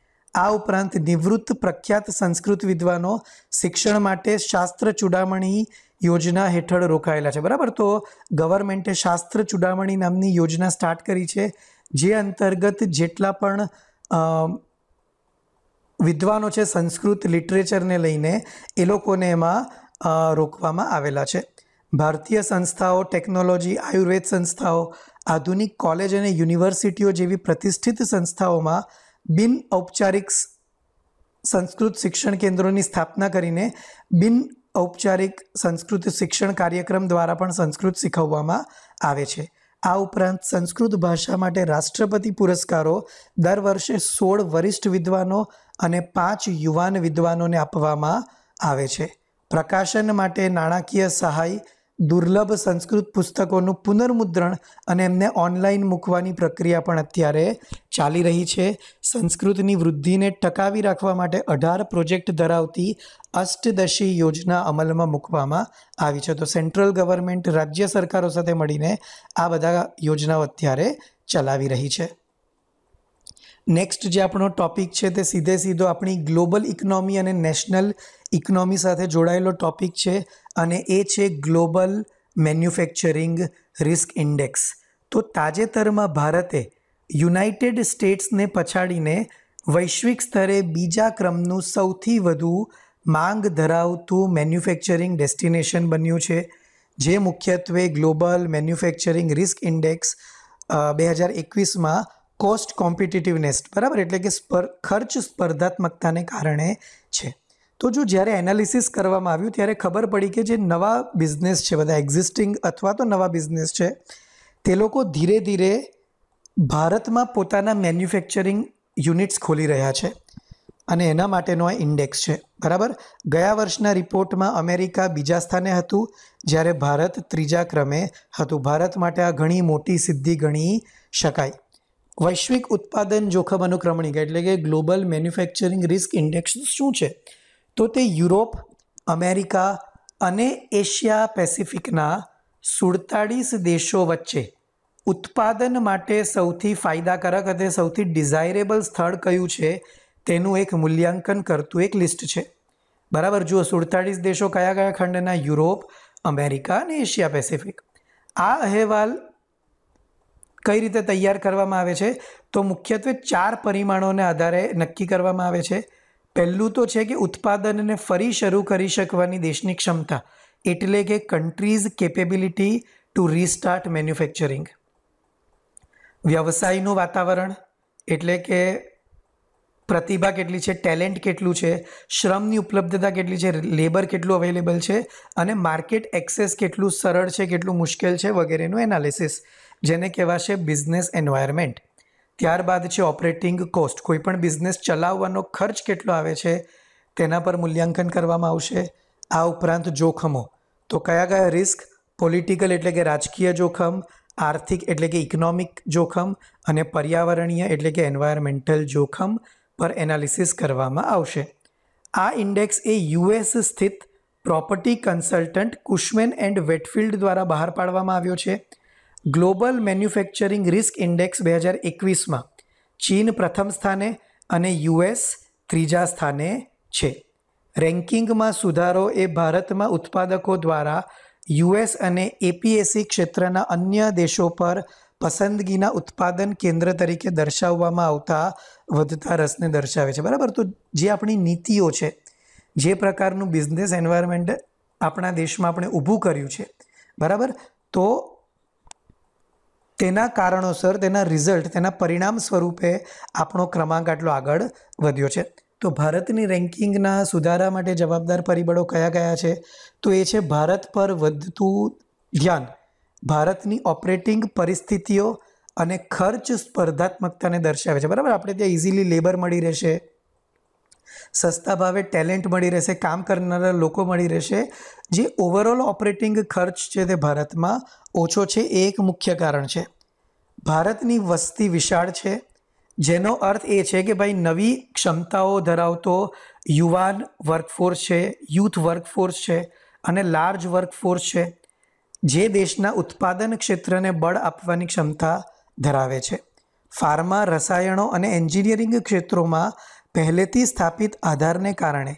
આ ઉપરાંત નિવૃત્ત પ્રખ્યાત સંસ્કૃત વિદ્વાનો શિક્ષણ માટે શાસ્ત્ર ચૂડામણી યોજના હેઠળ રોકાયેલા છે બરાબર તો ગવર્મેન્ટે શાસ્ત્ર ચૂડામણી નામની યોજના સ્ટાર્ટ કરી છે જે અંતર્ગત જેટલા પણ વિદ્વાનો છે સંસ્કૃત લિટરેચરને લઈને એ લોકોને એમાં રોકવામાં આવેલા છે ભારતીય સંસ્થાઓ ટેકનોલોજી આયુર્વેદ સંસ્થાઓ આધુનિક કોલેજ અને યુનિવર્સિટીઓ જેવી પ્રતિષ્ઠિત સંસ્થાઓમાં બિન ઔપચારિક સંસ્કૃત શિક્ષણ કેન્દ્રોની સ્થાપના કરીને બિન ઔપચારિક સંસ્કૃત શિક્ષણ કાર્યક્રમ દ્વારા પણ સંસ્કૃત શીખવવામાં આવે છે આ ઉપરાંત સંસ્કૃત ભાષા માટે રાષ્ટ્રપતિ પુરસ્કારો દર વર્ષે સોળ વરિષ્ઠ વિદ્વાનો અને પાંચ યુવાન વિદ્વાનોને આપવામાં આવે છે પ્રકાશન માટે નાણાકીય સહાય દુર્લભ સંસ્કૃત પુસ્તકોનું પુનર્મુદ્રણ અને એમને ઓનલાઈન મૂકવાની પ્રક્રિયા પણ અત્યારે ચાલી રહી છે સંસ્કૃતની વૃદ્ધિને ટકાવી રાખવા માટે અઢાર પ્રોજેક્ટ ધરાવતી અષ્ટદશી યોજના અમલમાં મૂકવામાં આવી છે તો સેન્ટ્રલ ગવર્મેન્ટ રાજ્ય સરકારો સાથે મળીને આ બધા યોજનાઓ અત્યારે ચલાવી રહી છે નેક્સ્ટ જે આપણો ટોપિક છે તે સીધે સીધો આપણી ગ્લોબલ ઇકોનોમી અને નેશનલ ઇકોનોમી સાથે જોડાયેલો ટોપિક છે અને એ છે ગ્લોબલ મેન્યુફેક્ચરિંગ રિસ્ક ઇન્ડેક્સ તો તાજેતરમાં ભારતે યુનાઇટેડ સ્ટેટ્સને પછાડીને વૈશ્વિક સ્તરે બીજા ક્રમનું સૌથી વધુ માંગ ધરાવતું મેન્યુફેક્ચરિંગ ડેસ્ટિનેશન બન્યું છે જે મુખ્યત્વે ગ્લોબલ મેન્યુફેક્ચરિંગ રિસ્ક ઇન્ડેક્સ બે હજાર એકવીસમાં કોસ્ટ કોમ્પિટિટિવનેસ બરાબર એટલે કે ખર્ચ સ્પર્ધાત્મકતાને કારણે છે તો જો જ્યારે એનાલિસિસ કરવામાં આવ્યું ત્યારે ખબર પડી કે જે નવા બિઝનેસ છે બધા એક્ઝિસ્ટિંગ અથવા તો નવા બિઝનેસ છે તે લોકો ધીરે ધીરે ભારતમાં પોતાના મેન્યુફેક્ચરિંગ યુનિટ્સ ખોલી રહ્યા છે અને એના માટેનો આ ઇન્ડેક્સ છે બરાબર ગયા વર્ષના રિપોર્ટમાં અમેરિકા બીજા સ્થાને હતું જ્યારે ભારત ત્રીજા ક્રમે હતું ભારત માટે આ ઘણી મોટી સિદ્ધિ ગણી શકાય વૈશ્વિક ઉત્પાદન જોખમ અનુક્રમણિકા એટલે કે ગ્લોબલ મેન્યુફેક્ચરિંગ રિસ્ક ઇન્ડેક્સ શું છે તો તે યુરોપ અમેરિકા અને એશિયા પેસિફિકના સુડતાળીસ દેશો વચ્ચે ઉત્પાદન માટે સૌથી ફાયદાકારક અને સૌથી ડિઝાયરેબલ સ્થળ કયું છે તેનું એક મૂલ્યાંકન કરતું એક લિસ્ટ છે બરાબર જુઓ સુડતાળીસ દેશો કયા કયા ખંડના યુરોપ અમેરિકા અને એશિયા પેસિફિક આ અહેવાલ કઈ રીતે તૈયાર કરવામાં આવે છે તો મુખ્યત્વે ચાર પરિમાણોને આધારે નક્કી કરવામાં આવે છે પહેલું તો છે કે ઉત્પાદનને ફરી શરૂ કરી શકવાની દેશની ક્ષમતા એટલે કે countries capability to restart manufacturing વ્યવસાયનું વાતાવરણ એટલે કે પ્રતિભા કેટલી છે ટેલેન્ટ કેટલું છે શ્રમની ઉપલબ્ધતા કેટલી છે લેબર કેટલું અવેલેબલ છે અને માર્કેટ એક્સેસ કેટલું સરળ છે કેટલું મુશ્કેલ છે વગેરેનું એનાલિસિસ જેને કહેવાશે બિઝનેસ એન્વાયરમેન્ટ ત્યારબાદ છે ઓપરેટિંગ કોસ્ટ કોઈપણ બિઝનેસ ચલાવવાનો ખર્ચ કેટલો આવે છે તેના પર મૂલ્યાંકન કરવામાં આવશે આ ઉપરાંત જોખમો તો કયા કયા રિસ્ક પોલિટિકલ એટલે કે રાજકીય જોખમ આર્થિક એટલે કે ઇકોનોમિક જોખમ અને પર્યાવરણીય એટલે કે એન્વાયરમેન્ટલ જોખમ પર એનાલિસિસ કરવામાં આવશે આ ઇન્ડેક્સ એ યુએસ સ્થિત property consultant Cushman and Wakefield દ્વારા બહાર પાડવામાં આવ્યો છે ગ્લોબલ મેન્યુફેક્ચરિંગ રિસ્ક ઇન્ડેક્સ બે હજાર એકવીસમાં ચીન પ્રથમ સ્થાને અને યુએસ ત્રીજા સ્થાને છે રેન્કિંગમાં સુધારો એ ભારતમાં ઉત્પાદકો દ્વારા યુએસ અને એપીએસસી ક્ષેત્રના અન્ય દેશો પર પસંદગીના ઉત્પાદન કેન્દ્ર તરીકે દર્શાવવામાં આવતા વધતા રસને દર્શાવે છે બરાબર તો જે આપણી નીતિઓ છે જે પ્રકારનું બિઝનેસ એન્વાયરમેન્ટ આપણા દેશમાં આપણે ઊભું કર્યું છે બરાબર તો તેના કારણોસર તેના રિઝલ્ટ તેના પરિણામ સ્વરૂપે આપણો ક્રમાંક આટલો આગળ વધ્યો છે તો ભારતની રેન્કિંગના સુધારા માટે જવાબદાર પરિબળો કયા કયા છે તો એ છે ભારત પર વધતું ધ્યાન ભારતની ઓપરેટિંગ પરિસ્થિતિઓ અને ખર્ચ સ્પર્ધાત્મકતાને દર્શાવે છે બરાબર આપણે ત્યાં ઇઝીલી લેબર મળી રહેશે સસ્તા ભાવે ટેલેન્ટ મળી રહેશે કામ કરનારા લોકો મળી રહેશે જે ઓવરઓલ ઓપરેટિંગ ખર્ચ છે તે ભારતમાં ઓછો છે એ એક મુખ્ય કારણ છે ભારતની વસ્તી વિશાળ છે જેનો અર્થ એ છે કે ભાઈ નવી ક્ષમતાઓ ધરાવતો યુવાન વર્કફોર્સ છે યુથ વર્કફોર્સ છે અને લાર્જ વર્કફોર્સ છે જે દેશના ઉત્પાદન ક્ષેત્રને બળ આપવાની ક્ષમતા ધરાવે છે ફાર્મા રસાયણો અને એન્જિનિયરિંગ ક્ષેત્રોમાં પહેલેથી સ્થાપિત આધારને કારણે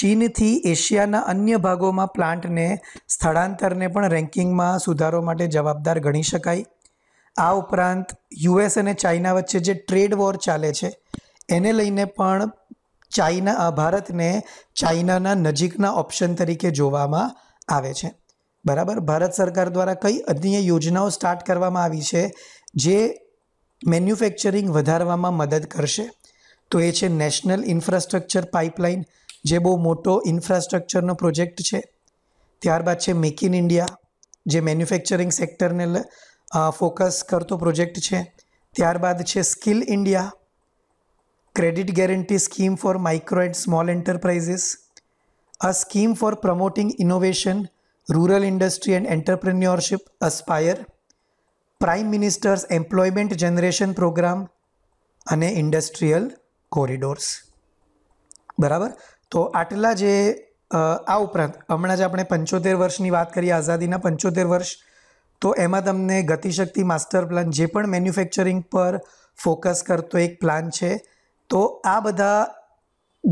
ચીનથી એશિયાના અન્ય ભાગોમાં પ્લાન્ટને સ્થળાંતરને પણ રેન્કિંગમાં સુધારો માટે જવાબદાર ગણી શકાય આ ઉપરાંત યુએસ અને ચાઇના વચ્ચે જે ટ્રેડ વોર ચાલે છે એને લઈને પણ ચાઇના ભારતને ચાઇનાના નજીકના ઓપ્શન તરીકે જોવામાં આવે છે બરાબર ભારત સરકાર દ્વારા કઈ અન્ય યોજનાઓ સ્ટાર્ટ કરવામાં આવી છે જે મેન્યુફેક્ચરિંગ વધારવામાં મદદ કરશે તો એ છે નેશનલ ઇન્ફ્રાસ્ટ્રક્ચર પાઇપલાઇન જે બહુ મોટો ઇન્ફ્રાસ્ટ્રક્ચરનો પ્રોજેક્ટ છે ત્યારબાદ છે મેક ઇન ઇન્ડિયા જે મેન્યુફેક્ચરિંગ સેક્ટરને ફોકસ કરતો પ્રોજેક્ટ છે ત્યારબાદ છે skill India credit guarantee scheme for micro and small enterprises a scheme for promoting innovation rural industry and entrepreneurship ASPIRE prime minister's employment generation programme અને ઇન્ડસ્ટ્રીયલ કોરિડોર્સ બરાબર તો આટલા જે આ ઉપરાંત હમણાં જ આપણે પંચોતેર વર્ષની વાત કરીએ આઝાદીના પંચોતેર વર્ષ તો એમાં તમને ગતિશક્તિ માસ્ટર પ્લાન જે પણ મેન્યુફેક્ચરિંગ પર ફોકસ કરતો એક પ્લાન છે તો આ બધા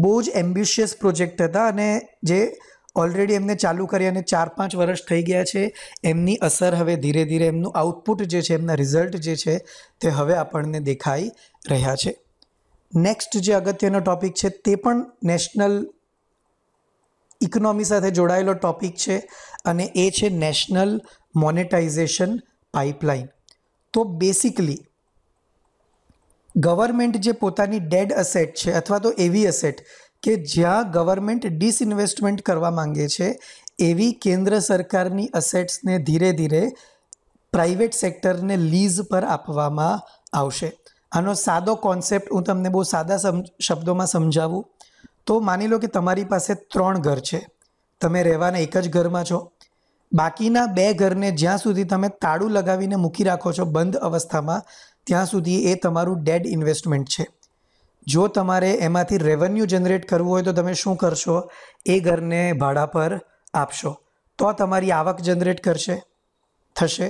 બહુ જ એમ્બ્યુશિયસ પ્રોજેક્ટ હતા અને જે ઓલરેડી એમને ચાલુ કરી અને ચાર પાંચ વર્ષ થઈ ગયા છે એમની અસર હવે ધીરે ધીરે એમનું આઉટપુટ જે છે એમના રિઝલ્ટ જે છે તે હવે આપણને દેખાઈ રહ્યા છે નેક્સ્ટ જે અગત્યનો ટોપિક છે તે પણ નેશનલ ઇકોનોમી સાથે જોડાયેલો ટોપિક છે અને એ છે નેશનલ મોનેટાઇઝેશન પાઇપલાઇન તો બેસિકલી ગવર્મેન્ટ જે પોતાની ડેડ અસેટ છે અથવા તો એવી અસેટ કે જ્યાં ગવર્મેન્ટ ડિસઇન્વેસ્ટમેન્ટ કરવા માંગે છે એવી કેન્દ્ર સરકારની અસેટ્સને ધીરે ધીરે પ્રાઇવેટ સેક્ટરને લીઝ પર આપવામાં આવશે આનો સાદો કોન્સેપ્ટ હું તમને બહુ સાદા શબ્દોમાં સમજાવું તો માની લો કે તમારી પાસે ત્રણ ઘર છે તમે રહેવાના એક જ ઘરમાં છો બાકીના બે ઘરને જ્યાં સુધી તમે તાળું લગાવીને મૂકી રાખો છો બંધ અવસ્થામાં ત્યાં સુધી એ તમારું ડેડ ઇન્વેસ્ટમેન્ટ છે જો તમારે એમાંથી રેવન્યુ જનરેટ કરવું હોય તો તમે શું કરશો એ ઘરને ભાડા પર આપશો તો તમારી આવક જનરેટ કરશે થશે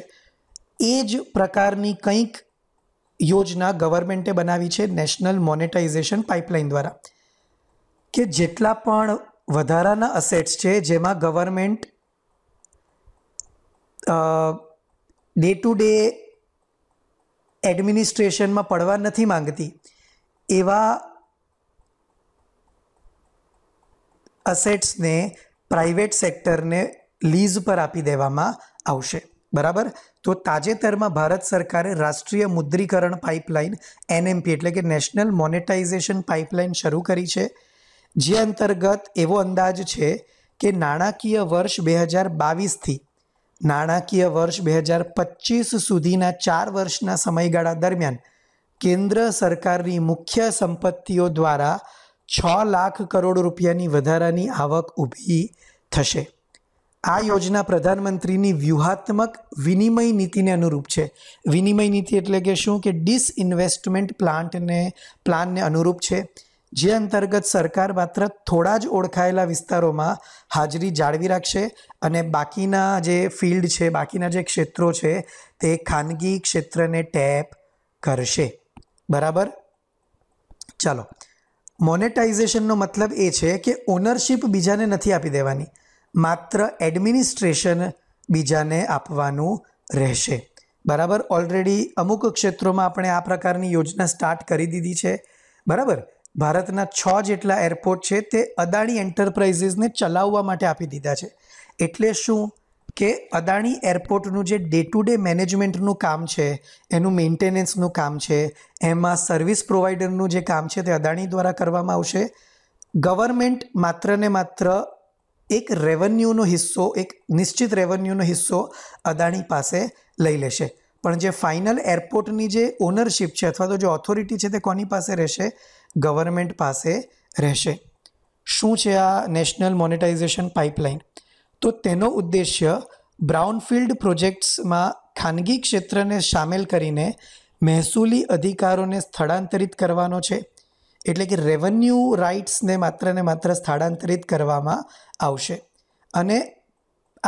એ જ પ્રકારની કંઈક યોજના ગવર્મેન્ટે બનાવી છે નેશનલ મોનેટાઇઝેશન પાઇપલાઇન દ્વારા કે જેટલા પણ વધારાના અસેટ્સ છે જેમાં ગવર્મેન્ટ ડે ટુ ડે એડમિનિસ્ટ્રેશનમાં પડવા નથી માંગતી એવા અસેટ્સને પ્રાઇવેટ સેક્ટરને લીઝ પર આપી દેવામાં આવશે બરાબર તો તાજેતરમાં ભારત સરકારે રાષ્ટ્રીય મુદ્રીકરણ પાઇપલાઇન એનએમપી એટલે કે નેશનલ મોનેટાઇઝેશન પાઇપલાઇન શરૂ કરી છે જે અંતર્ગત એવો અંદાજ છે કે નાણાકીય વર્ષ બે હજાર બાવીસથી નાણાકીય વર્ષ બે હજાર પચીસ સુધીના ચાર વર્ષના સમયગાળા દરમિયાન કેન્દ્ર સરકારની મુખ્ય સંપત્તિઓ દ્વારા છ લાખ કરોડ રૂપિયાની વધારાની આવક ઊભી થશે આ યોજના પ્રધાનમંત્રીની વ્યૂહાત્મક વિનિમય નીતિને અનુરૂપ છે વિનિમય નીતિ એટલે કે શું કે ડિસઇન્વેસ્ટમેન્ટ પ્લાન્ટને પ્લાનને અનુરૂપ છે જે અંતર્ગત સરકાર માત્ર થોડા જ ઓળખાયેલા વિસ્તારોમાં હાજરી જાળવી રાખશે અને બાકીના જે ફિલ્ડ છે બાકીના જે ક્ષેત્રો છે તે ખાનગી ક્ષેત્રને ટેપ કરશે બરાબર ચાલો મોનેટાઇઝેશનનો મતલબ એ છે કે ઓનરશિપ બીજાને નથી આપી દેવાની માત્ર એડમિનિસ્ટ્રેશન બીજાને આપવાનું રહેશે બરાબર ઓલરેડી અમુક ક્ષેત્રોમાં આપણે આ પ્રકારની યોજના સ્ટાર્ટ કરી દીધી છે બરાબર ભારતના છ જેટલા એરપોર્ટ છે તે અદાણી એન્ટરપ્રાઇઝીસને ચલાવવા માટે આપી દીધા છે એટલે શું કે અદાણી એરપોર્ટનું જે ડે ટુ ડે મેનેજમેન્ટનું કામ છે એનું મેન્ટેનન્સનું કામ છે એમાં સર્વિસ પ્રોવાઈડરનું જે કામ છે તે અદાણી દ્વારા કરવામાં આવશે ગવર્મેન્ટ માત્ર ને માત્ર એક રેવન્યુનો હિસ્સો એક નિશ્ચિત રેવન્યુનો હિસ્સો અદાણી પાસે લઈ લેશે પણ જે ફાઇનલ એરપોર્ટની જે ઓનરશિપ છે અથવા તો જે ઓથોરિટી છે તે કોની પાસે રહેશે ગવર્મેન્ટ પાસે રહેશે શું છે આ નેશનલ મોનેટાઇઝેશન પાઇપલાઇન તો તેનો ઉદ્દેશ્ય બ્રાઉનફિલ્ડ પ્રોજેક્ટ્સમાં ખાનગી ક્ષેત્રને સામેલ કરીને મહેસૂલી અધિકારોને સ્થળાંતરિત કરવાનો છે એટલે કે રેવન્યુ રાઇટ્સને માત્ર ને માત્ર સ્થળાંતરિત કરવામાં આવશે અને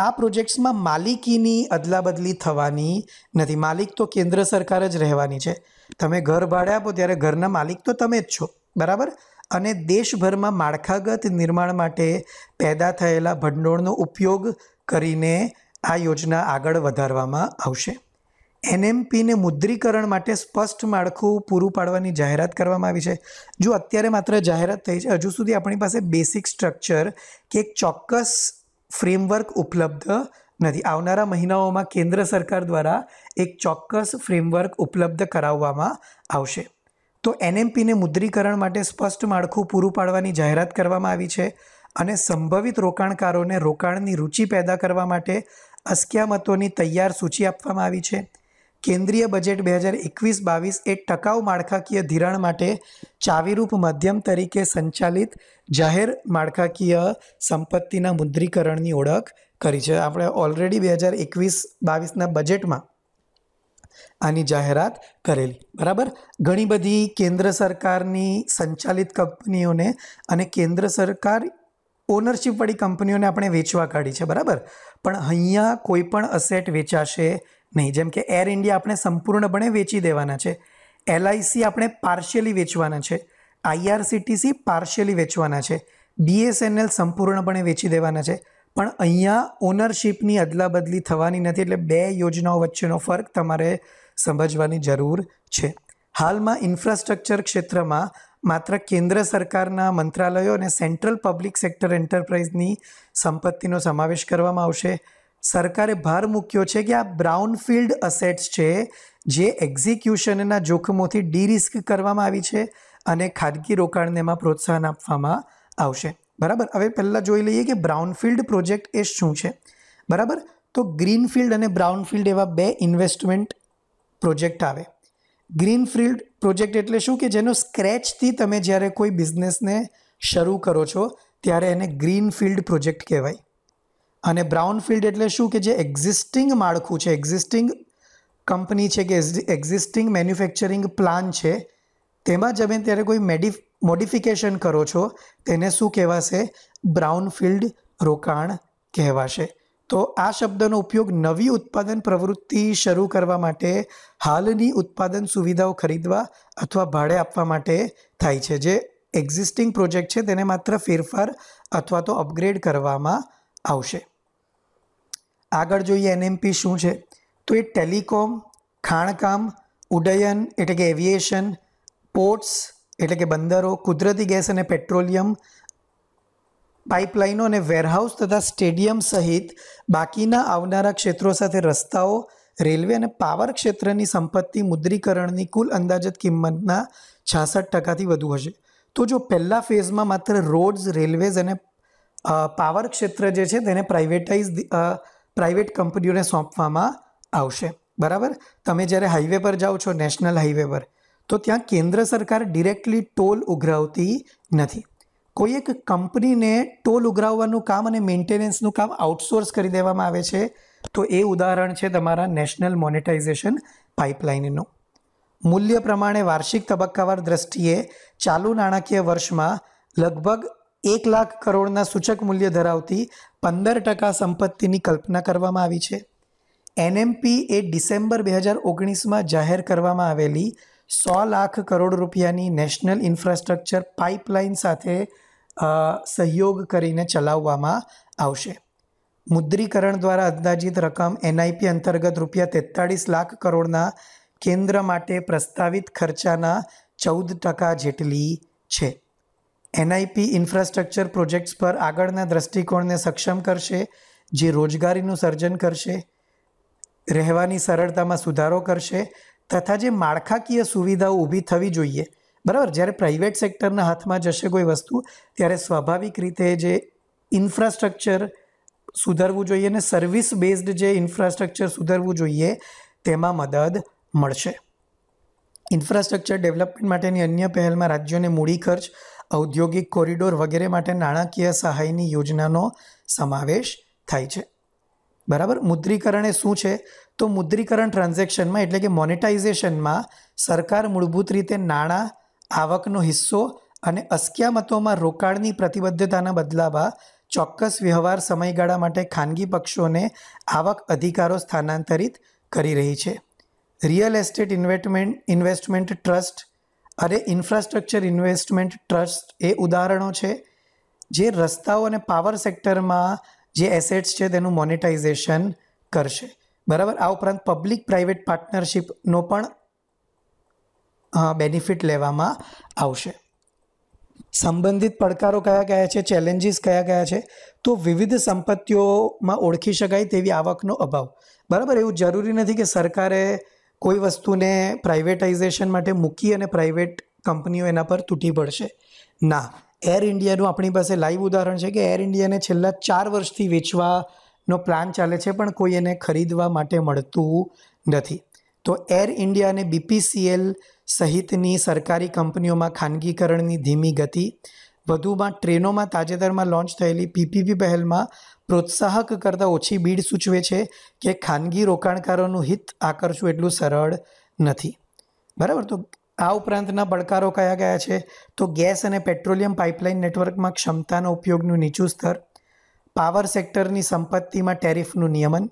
આ પ્રોજેક્ટ્સમાં માલિકીની અદલાબદલી થવાની નથી માલિક તો કેન્દ્ર સરકાર જ રહેવાની છે તમે ઘર ભાડે આપો ત્યારે ઘરના માલિક તો તમે જ છો બરાબર અને દેશભરમાં માળખાગત નિર્માણ માટે પેદા થયેલા ભંડોળનો ઉપયોગ કરીને આ યોજના આગળ વધારવામાં આવશે એનએમપીને મુદ્રીકરણ માટે સ્પષ્ટ માળખું પૂરું પાડવાની જાહેરાત કરવામાં આવી છે જો અત્યારે માત્ર જાહેરાત થઈ છે હજુ સુધી આપણી પાસે બેસિક સ્ટ્રક્ચર કે એક ચોક્કસ ફ્રેમવર્ક ઉપલબ્ધ નથી આવનારા મહિનાઓમાં કેન્દ્ર સરકાર દ્વારા એક ચોક્કસ ફ્રેમવર્ક ઉપલબ્ધ કરાવવામાં આવશે તો એનએમપીને મુદ્રીકરણ માટે સ્પષ્ટ માળખું પૂરું પાડવાની જાહેરાત કરવામાં આવી છે અને સંભવિત રોકાણકારોને રોકાણની રૂચિ પેદા કરવા માટે અસ્ક્યામતોની તૈયાર સૂચિ આપવામાં આવી છે કેન્દ્રીય બજેટ બે હજાર એકવીસ બાવીસ એ ટકાઉ માળખાકીય ધિરાણ માટે ચાવીરૂપ માધ્યમ તરીકે સંચાલિત જાહેર માળખાકીય સંપત્તિના મુદ્રીકરણની ઓળખ કરી છે આપણે ઓલરેડી બે હજાર એકવીસ બાવીસના બજેટમાં આની જાહેરાત કરેલી બરાબર ઘણી બધી કેન્દ્ર સરકારની સંચાલિત કંપનીઓને અને કેન્દ્ર સરકાર ઓનરશીપવાળી કંપનીઓને આપણે વેચવા કાઢી છે બરાબર પણ અહીંયા કોઈ પણ અસેટ વેચાશે નહીં જેમ કે એર ઇન્ડિયા આપણે સંપૂર્ણપણે વેચી દેવાના છે એલઆઈસી આપણે પાર્શિયલી વેચવાના છે આઈઆરસીટીસી પાર્શિયલી વેચવાના છે બીએસએનએલ સંપૂર્ણપણે વેચી દેવાના છે પણ અહીંયા ઓનરશીપની અદલાબદલી થવાની નથી એટલે બે યોજનાઓ વચ્ચેનો ફરક તમારે સમજવાની જરૂર છે હાલમાં ઇન્ફ્રાસ્ટ્રક્ચર ક્ષેત્રમાં માત્ર કેન્દ્ર સરકારના મંત્રાલયો અને સેન્ટ્રલ પબ્લિક સેક્ટર એન્ટરપ્રાઇઝની સંપત્તિનો સમાવેશ કરવામાં આવશે સરકારે ભાર મૂક્યો છે કે આ બ્રાઉનફિલ્ડ અસેટ્સ છે જે એક્ઝિક્યુશનના જોખમોથી ડીરિસ્ક કરવામાં આવી છે અને ખાનગી રોકાણને એમાં પ્રોત્સાહન આપવામાં આવશે બરાબર હવે પહેલાં જોઈ લઈએ કે બ્રાઉનફિલ્ડ પ્રોજેક્ટ એ શું છે બરાબર તો ગ્રીનફિલ્ડ અને બ્રાઉનફિલ્ડ એવા બે ઇન્વેસ્ટમેન્ટ પ્રોજેક્ટ આવે ગ્રીનફિલ્ડ પ્રોજેક્ટ એટલે શું કે જેનો સ્ક્રેચથી તમે જ્યારે કોઈ બિઝનેસને શરૂ કરો છો ત્યારે એને ગ્રીનફિલ્ડ પ્રોજેક્ટ કહેવાય અને બ્રાઉનફિલ્ડ એટલે શું કે જે એક્ઝિસ્ટિંગ માળખું છે એક્ઝિસ્ટિંગ કંપની છે કે એક્ઝિસ્ટિંગ મેન્યુફેક્ચરિંગ પ્લાન છે તેમાં તમે ત્યારે કોઈ મેડિ મોડિફિકેશન કરો છો તેને શું કહેવાશે બ્રાઉનફિલ્ડ રોકાણ કહેવાશે તો આ શબ્દનો ઉપયોગ નવી ઉત્પાદન પ્રવૃત્તિ શરૂ કરવા માટે હાલની ઉત્પાદન સુવિધાઓ ખરીદવા અથવા ભાડે આપવા માટે થાય છે જે એક્ઝિસ્ટિંગ પ્રોજેક્ટ છે તેને માત્ર ફેરફાર અથવા તો અપગ્રેડ કરવામાં આવશે આગળ જોઈએ એનએમપી શું છે તો એ ટેલિકોમ ખાણકામ ઉડ્ડયન એટલે કે એવિએશન પોર્ટ્સ એટલે કે બંદરો કુદરતી ગેસ અને પેટ્રોલિયમ પાઇપલાઇનો અને વેરહાઉસ તથા સ્ટેડિયમ સહિત બાકીના આવનારા ક્ષેત્રો સાથે રસ્તાઓ રેલવે અને પાવર ક્ષેત્રની સંપત્તિ મુદ્રીકરણની કુલ અંદાજિત કિંમતના છાસઠ ટકાથી વધુ હશે તો જો પહેલા ફેઝમાં માત્ર રોડ્સ રેલવેઝ અને પાવર ક્ષેત્ર જે છે તેને પ્રાઇવેટાઇઝ પ્રાઇવેટ કંપનીઓને સોંપવામાં આવશે બરાબર તમે જ્યારે હાઈવે પર જાઓ છો નેશનલ હાઈવે પર તો ત્યાં કેન્દ્ર સરકાર ડિરેક્ટલી ટોલ ઉઘરાવતી નથી કોઈ એક કંપનીને ટોલ ઉઘરાવવાનું કામ અને મેન્ટેનન્સનું કામ આઉટસોર્સ કરી દેવામાં આવે છે તો એ ઉદાહરણ છે તમારા નેશનલ મોનેટાઇઝેશન પાઇપલાઇનનું મૂલ્ય પ્રમાણે વાર્ષિક તબક્કાવાર દ્રષ્ટિએ ચાલુ નાણાકીય વર્ષમાં લગભગ એક લાખ કરોડના સૂચક મૂલ્ય ધરાવતી પંદર ટકા સંપત્તિની કલ્પના કરવામાં આવી છે એનએમપી એ ડિસેમ્બર બે હજાર ઓગણીસમાં જાહેર કરવામાં આવેલી સો લાખ કરોડ રૂપિયાની નેશનલ ઇન્ફ્રાસ્ટ્રક્ચર પાઇપલાઇન સાથે સહયોગ કરીને ચલાવવામાં આવશે મુદ્રીકરણ દ્વારા અંદાજિત રકમ એનઆઈપી અંતર્ગત રૂપિયા તેતાળીસ લાખ કરોડના કેન્દ્ર માટે પ્રસ્તાવિત ખર્ચાના ચૌદ ટકા જેટલી છે એનઆઈપી ઇન્ફ્રાસ્ટ્રક્ચર પ્રોજેક્ટ્સ પર આગળના દ્રષ્ટિકોણને સક્ષમ કરશે જે રોજગારીનું સર્જન કરશે રહેવાની સરળતામાં સુધારો કરશે તથા જે માળખાકીય સુવિધાઓ ઊભી થવી જોઈએ બરાબર જ્યારે પ્રાઇવેટ સેક્ટરના હાથમાં જશે કોઈ વસ્તુ ત્યારે સ્વાભાવિક રીતે જે ઇન્ફ્રાસ્ટ્રક્ચર સુધારવું જોઈએ અને સર્વિસ બેઝડ જે ઇન્ફ્રાસ્ટ્રક્ચર સુધારવું જોઈએ તેમાં મદદ મળશે ઇન્ફ્રાસ્ટ્રક્ચર ડેવલપમેન્ટ માટેની અન્ય પહેલમાં રાજ્યોને મૂડી ખર્ચ ઔદ્યોગિક કોરિડોર વગેરે માટે નાણાકીય સહાયની યોજનાનો સમાવેશ થાય છે બરાબર મુદ્રીકરણ એ શું છે તો મુદ્રીકરણ ટ્રાન્ઝેક્શનમાં એટલે કે મોનેટાઇઝેશનમાં સરકાર મૂળભૂત રીતે નાણાં આવકનો હિસ્સો અને અસ્ક્યામતોમાં રોકાણની પ્રતિબદ્ધતાના બદલાવા ચોક્કસ વ્યવહાર સમયગાળા માટે ખાનગી પક્ષોને આવક અધિકારો સ્થાનાંતરિત કરી રહી છે real estate investment investment trust અને ઇન્ફ્રાસ્ટ્રક્ચર ઇન્વેસ્ટમેન્ટ ટ્રસ્ટ એ ઉદાહરણો છે જે રસ્તાઓ અને પાવર સેક્ટરમાં જે એસેટ્સ છે તેનું મોનેટાઇઝેશન કરશે બરાબર આ ઉપરાંત પબ્લિક પ્રાઇવેટ પાર્ટનરશિપનો પણ બેનિફિટ લેવામાં આવશે સંબંધિત પડકારો કયા કયા છે ચેલેન્જીસ કયા કયા છે તો વિવિધ સંપત્તિઓમાં ઓળખી શકાય તેવી આવકનો અભાવ બરાબર એવું જરૂરી નથી કે સરકારે કોઈ વસ્તુને પ્રાઇવેટાઇઝેશન માટે મૂકી અને પ્રાઇવેટ કંપનીઓ એના પર તૂટી પડશે ના એર ઇન્ડિયાનું આપણી પાસે લાઈવ ઉદાહરણ છે કે એર ઇન્ડિયાને છેલ્લા ચાર વર્ષથી વેચવાનો પ્લાન ચાલે છે પણ કોઈ એને ખરીદવા માટે મળતું નથી તો એર ઇન્ડિયા અને બીપીસીએલ સહિતની સરકારી કંપનીઓમાં ખાનગીકરણની ધીમી ગતિ વધુમાં ટ્રેનોમાં તાજેતરમાં લોન્ચ થયેલી પીપીપી પહેલમાં પ્રોત્સાહક કરતાં ઓછી બીડ સૂચવે છે કે ખાનગી રોકાણકારોનું હિત આકર્ષવું એટલું સરળ નથી બરાબર તો આ ઉપરાંતના પડકારો કયા ગયા છે તો ગેસ અને પેટ્રોલિયમ પાઇપલાઇન નેટવર્કમાં ક્ષમતાના ઉપયોગનું નીચું સ્તર પાવર સેક્ટરની સંપત્તિમાં ટેરિફનું નિયમન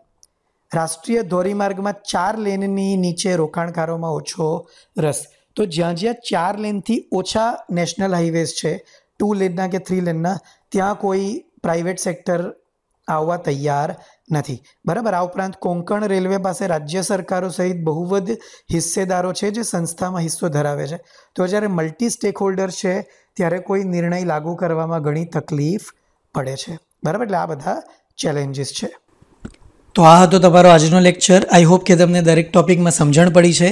રાષ્ટ્રીય ધોરીમાર્ગમાં ચાર લેનની નીચે રોકાણકારોમાં ઓછો રસ તો જ્યાં જ્યાં ચાર લેનથી ઓછા નેશનલ હાઈવેઝ છે ટુ લેનના કે થ્રી લેનના ત્યાં કોઈ પ્રાઇવેટ સેક્ટર આવવા તૈયાર નથી બરાબર આ ઉપરાંત કોંકણ રેલવે પાસે રાજ્ય સરકારો સહિત બહુવધ હિસ્સેદારો છે જે સંસ્થામાં હિસ્સો ધરાવે છે તો જ્યારે મલ્ટી સ્ટેક હોલ્ડર છે ત્યારે કોઈ નિર્ણય લાગુ કરવામાં ઘણી તકલીફ પડે છે બરાબર એટલે આ બધા ચેલેન્જીસ છે તો આ હતો તમારો આજનો લેક્ચર આઈ હોપ કે તમને દરેક ટોપિકમાં સમજણ પડી છે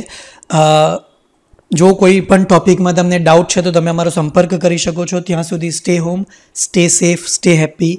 જો કોઈ પણ ટોપિકમાં તમને ડાઉટ છે તો તમે અમારો સંપર્ક કરી શકો છો ત્યાં સુધી stay home stay safe stay happy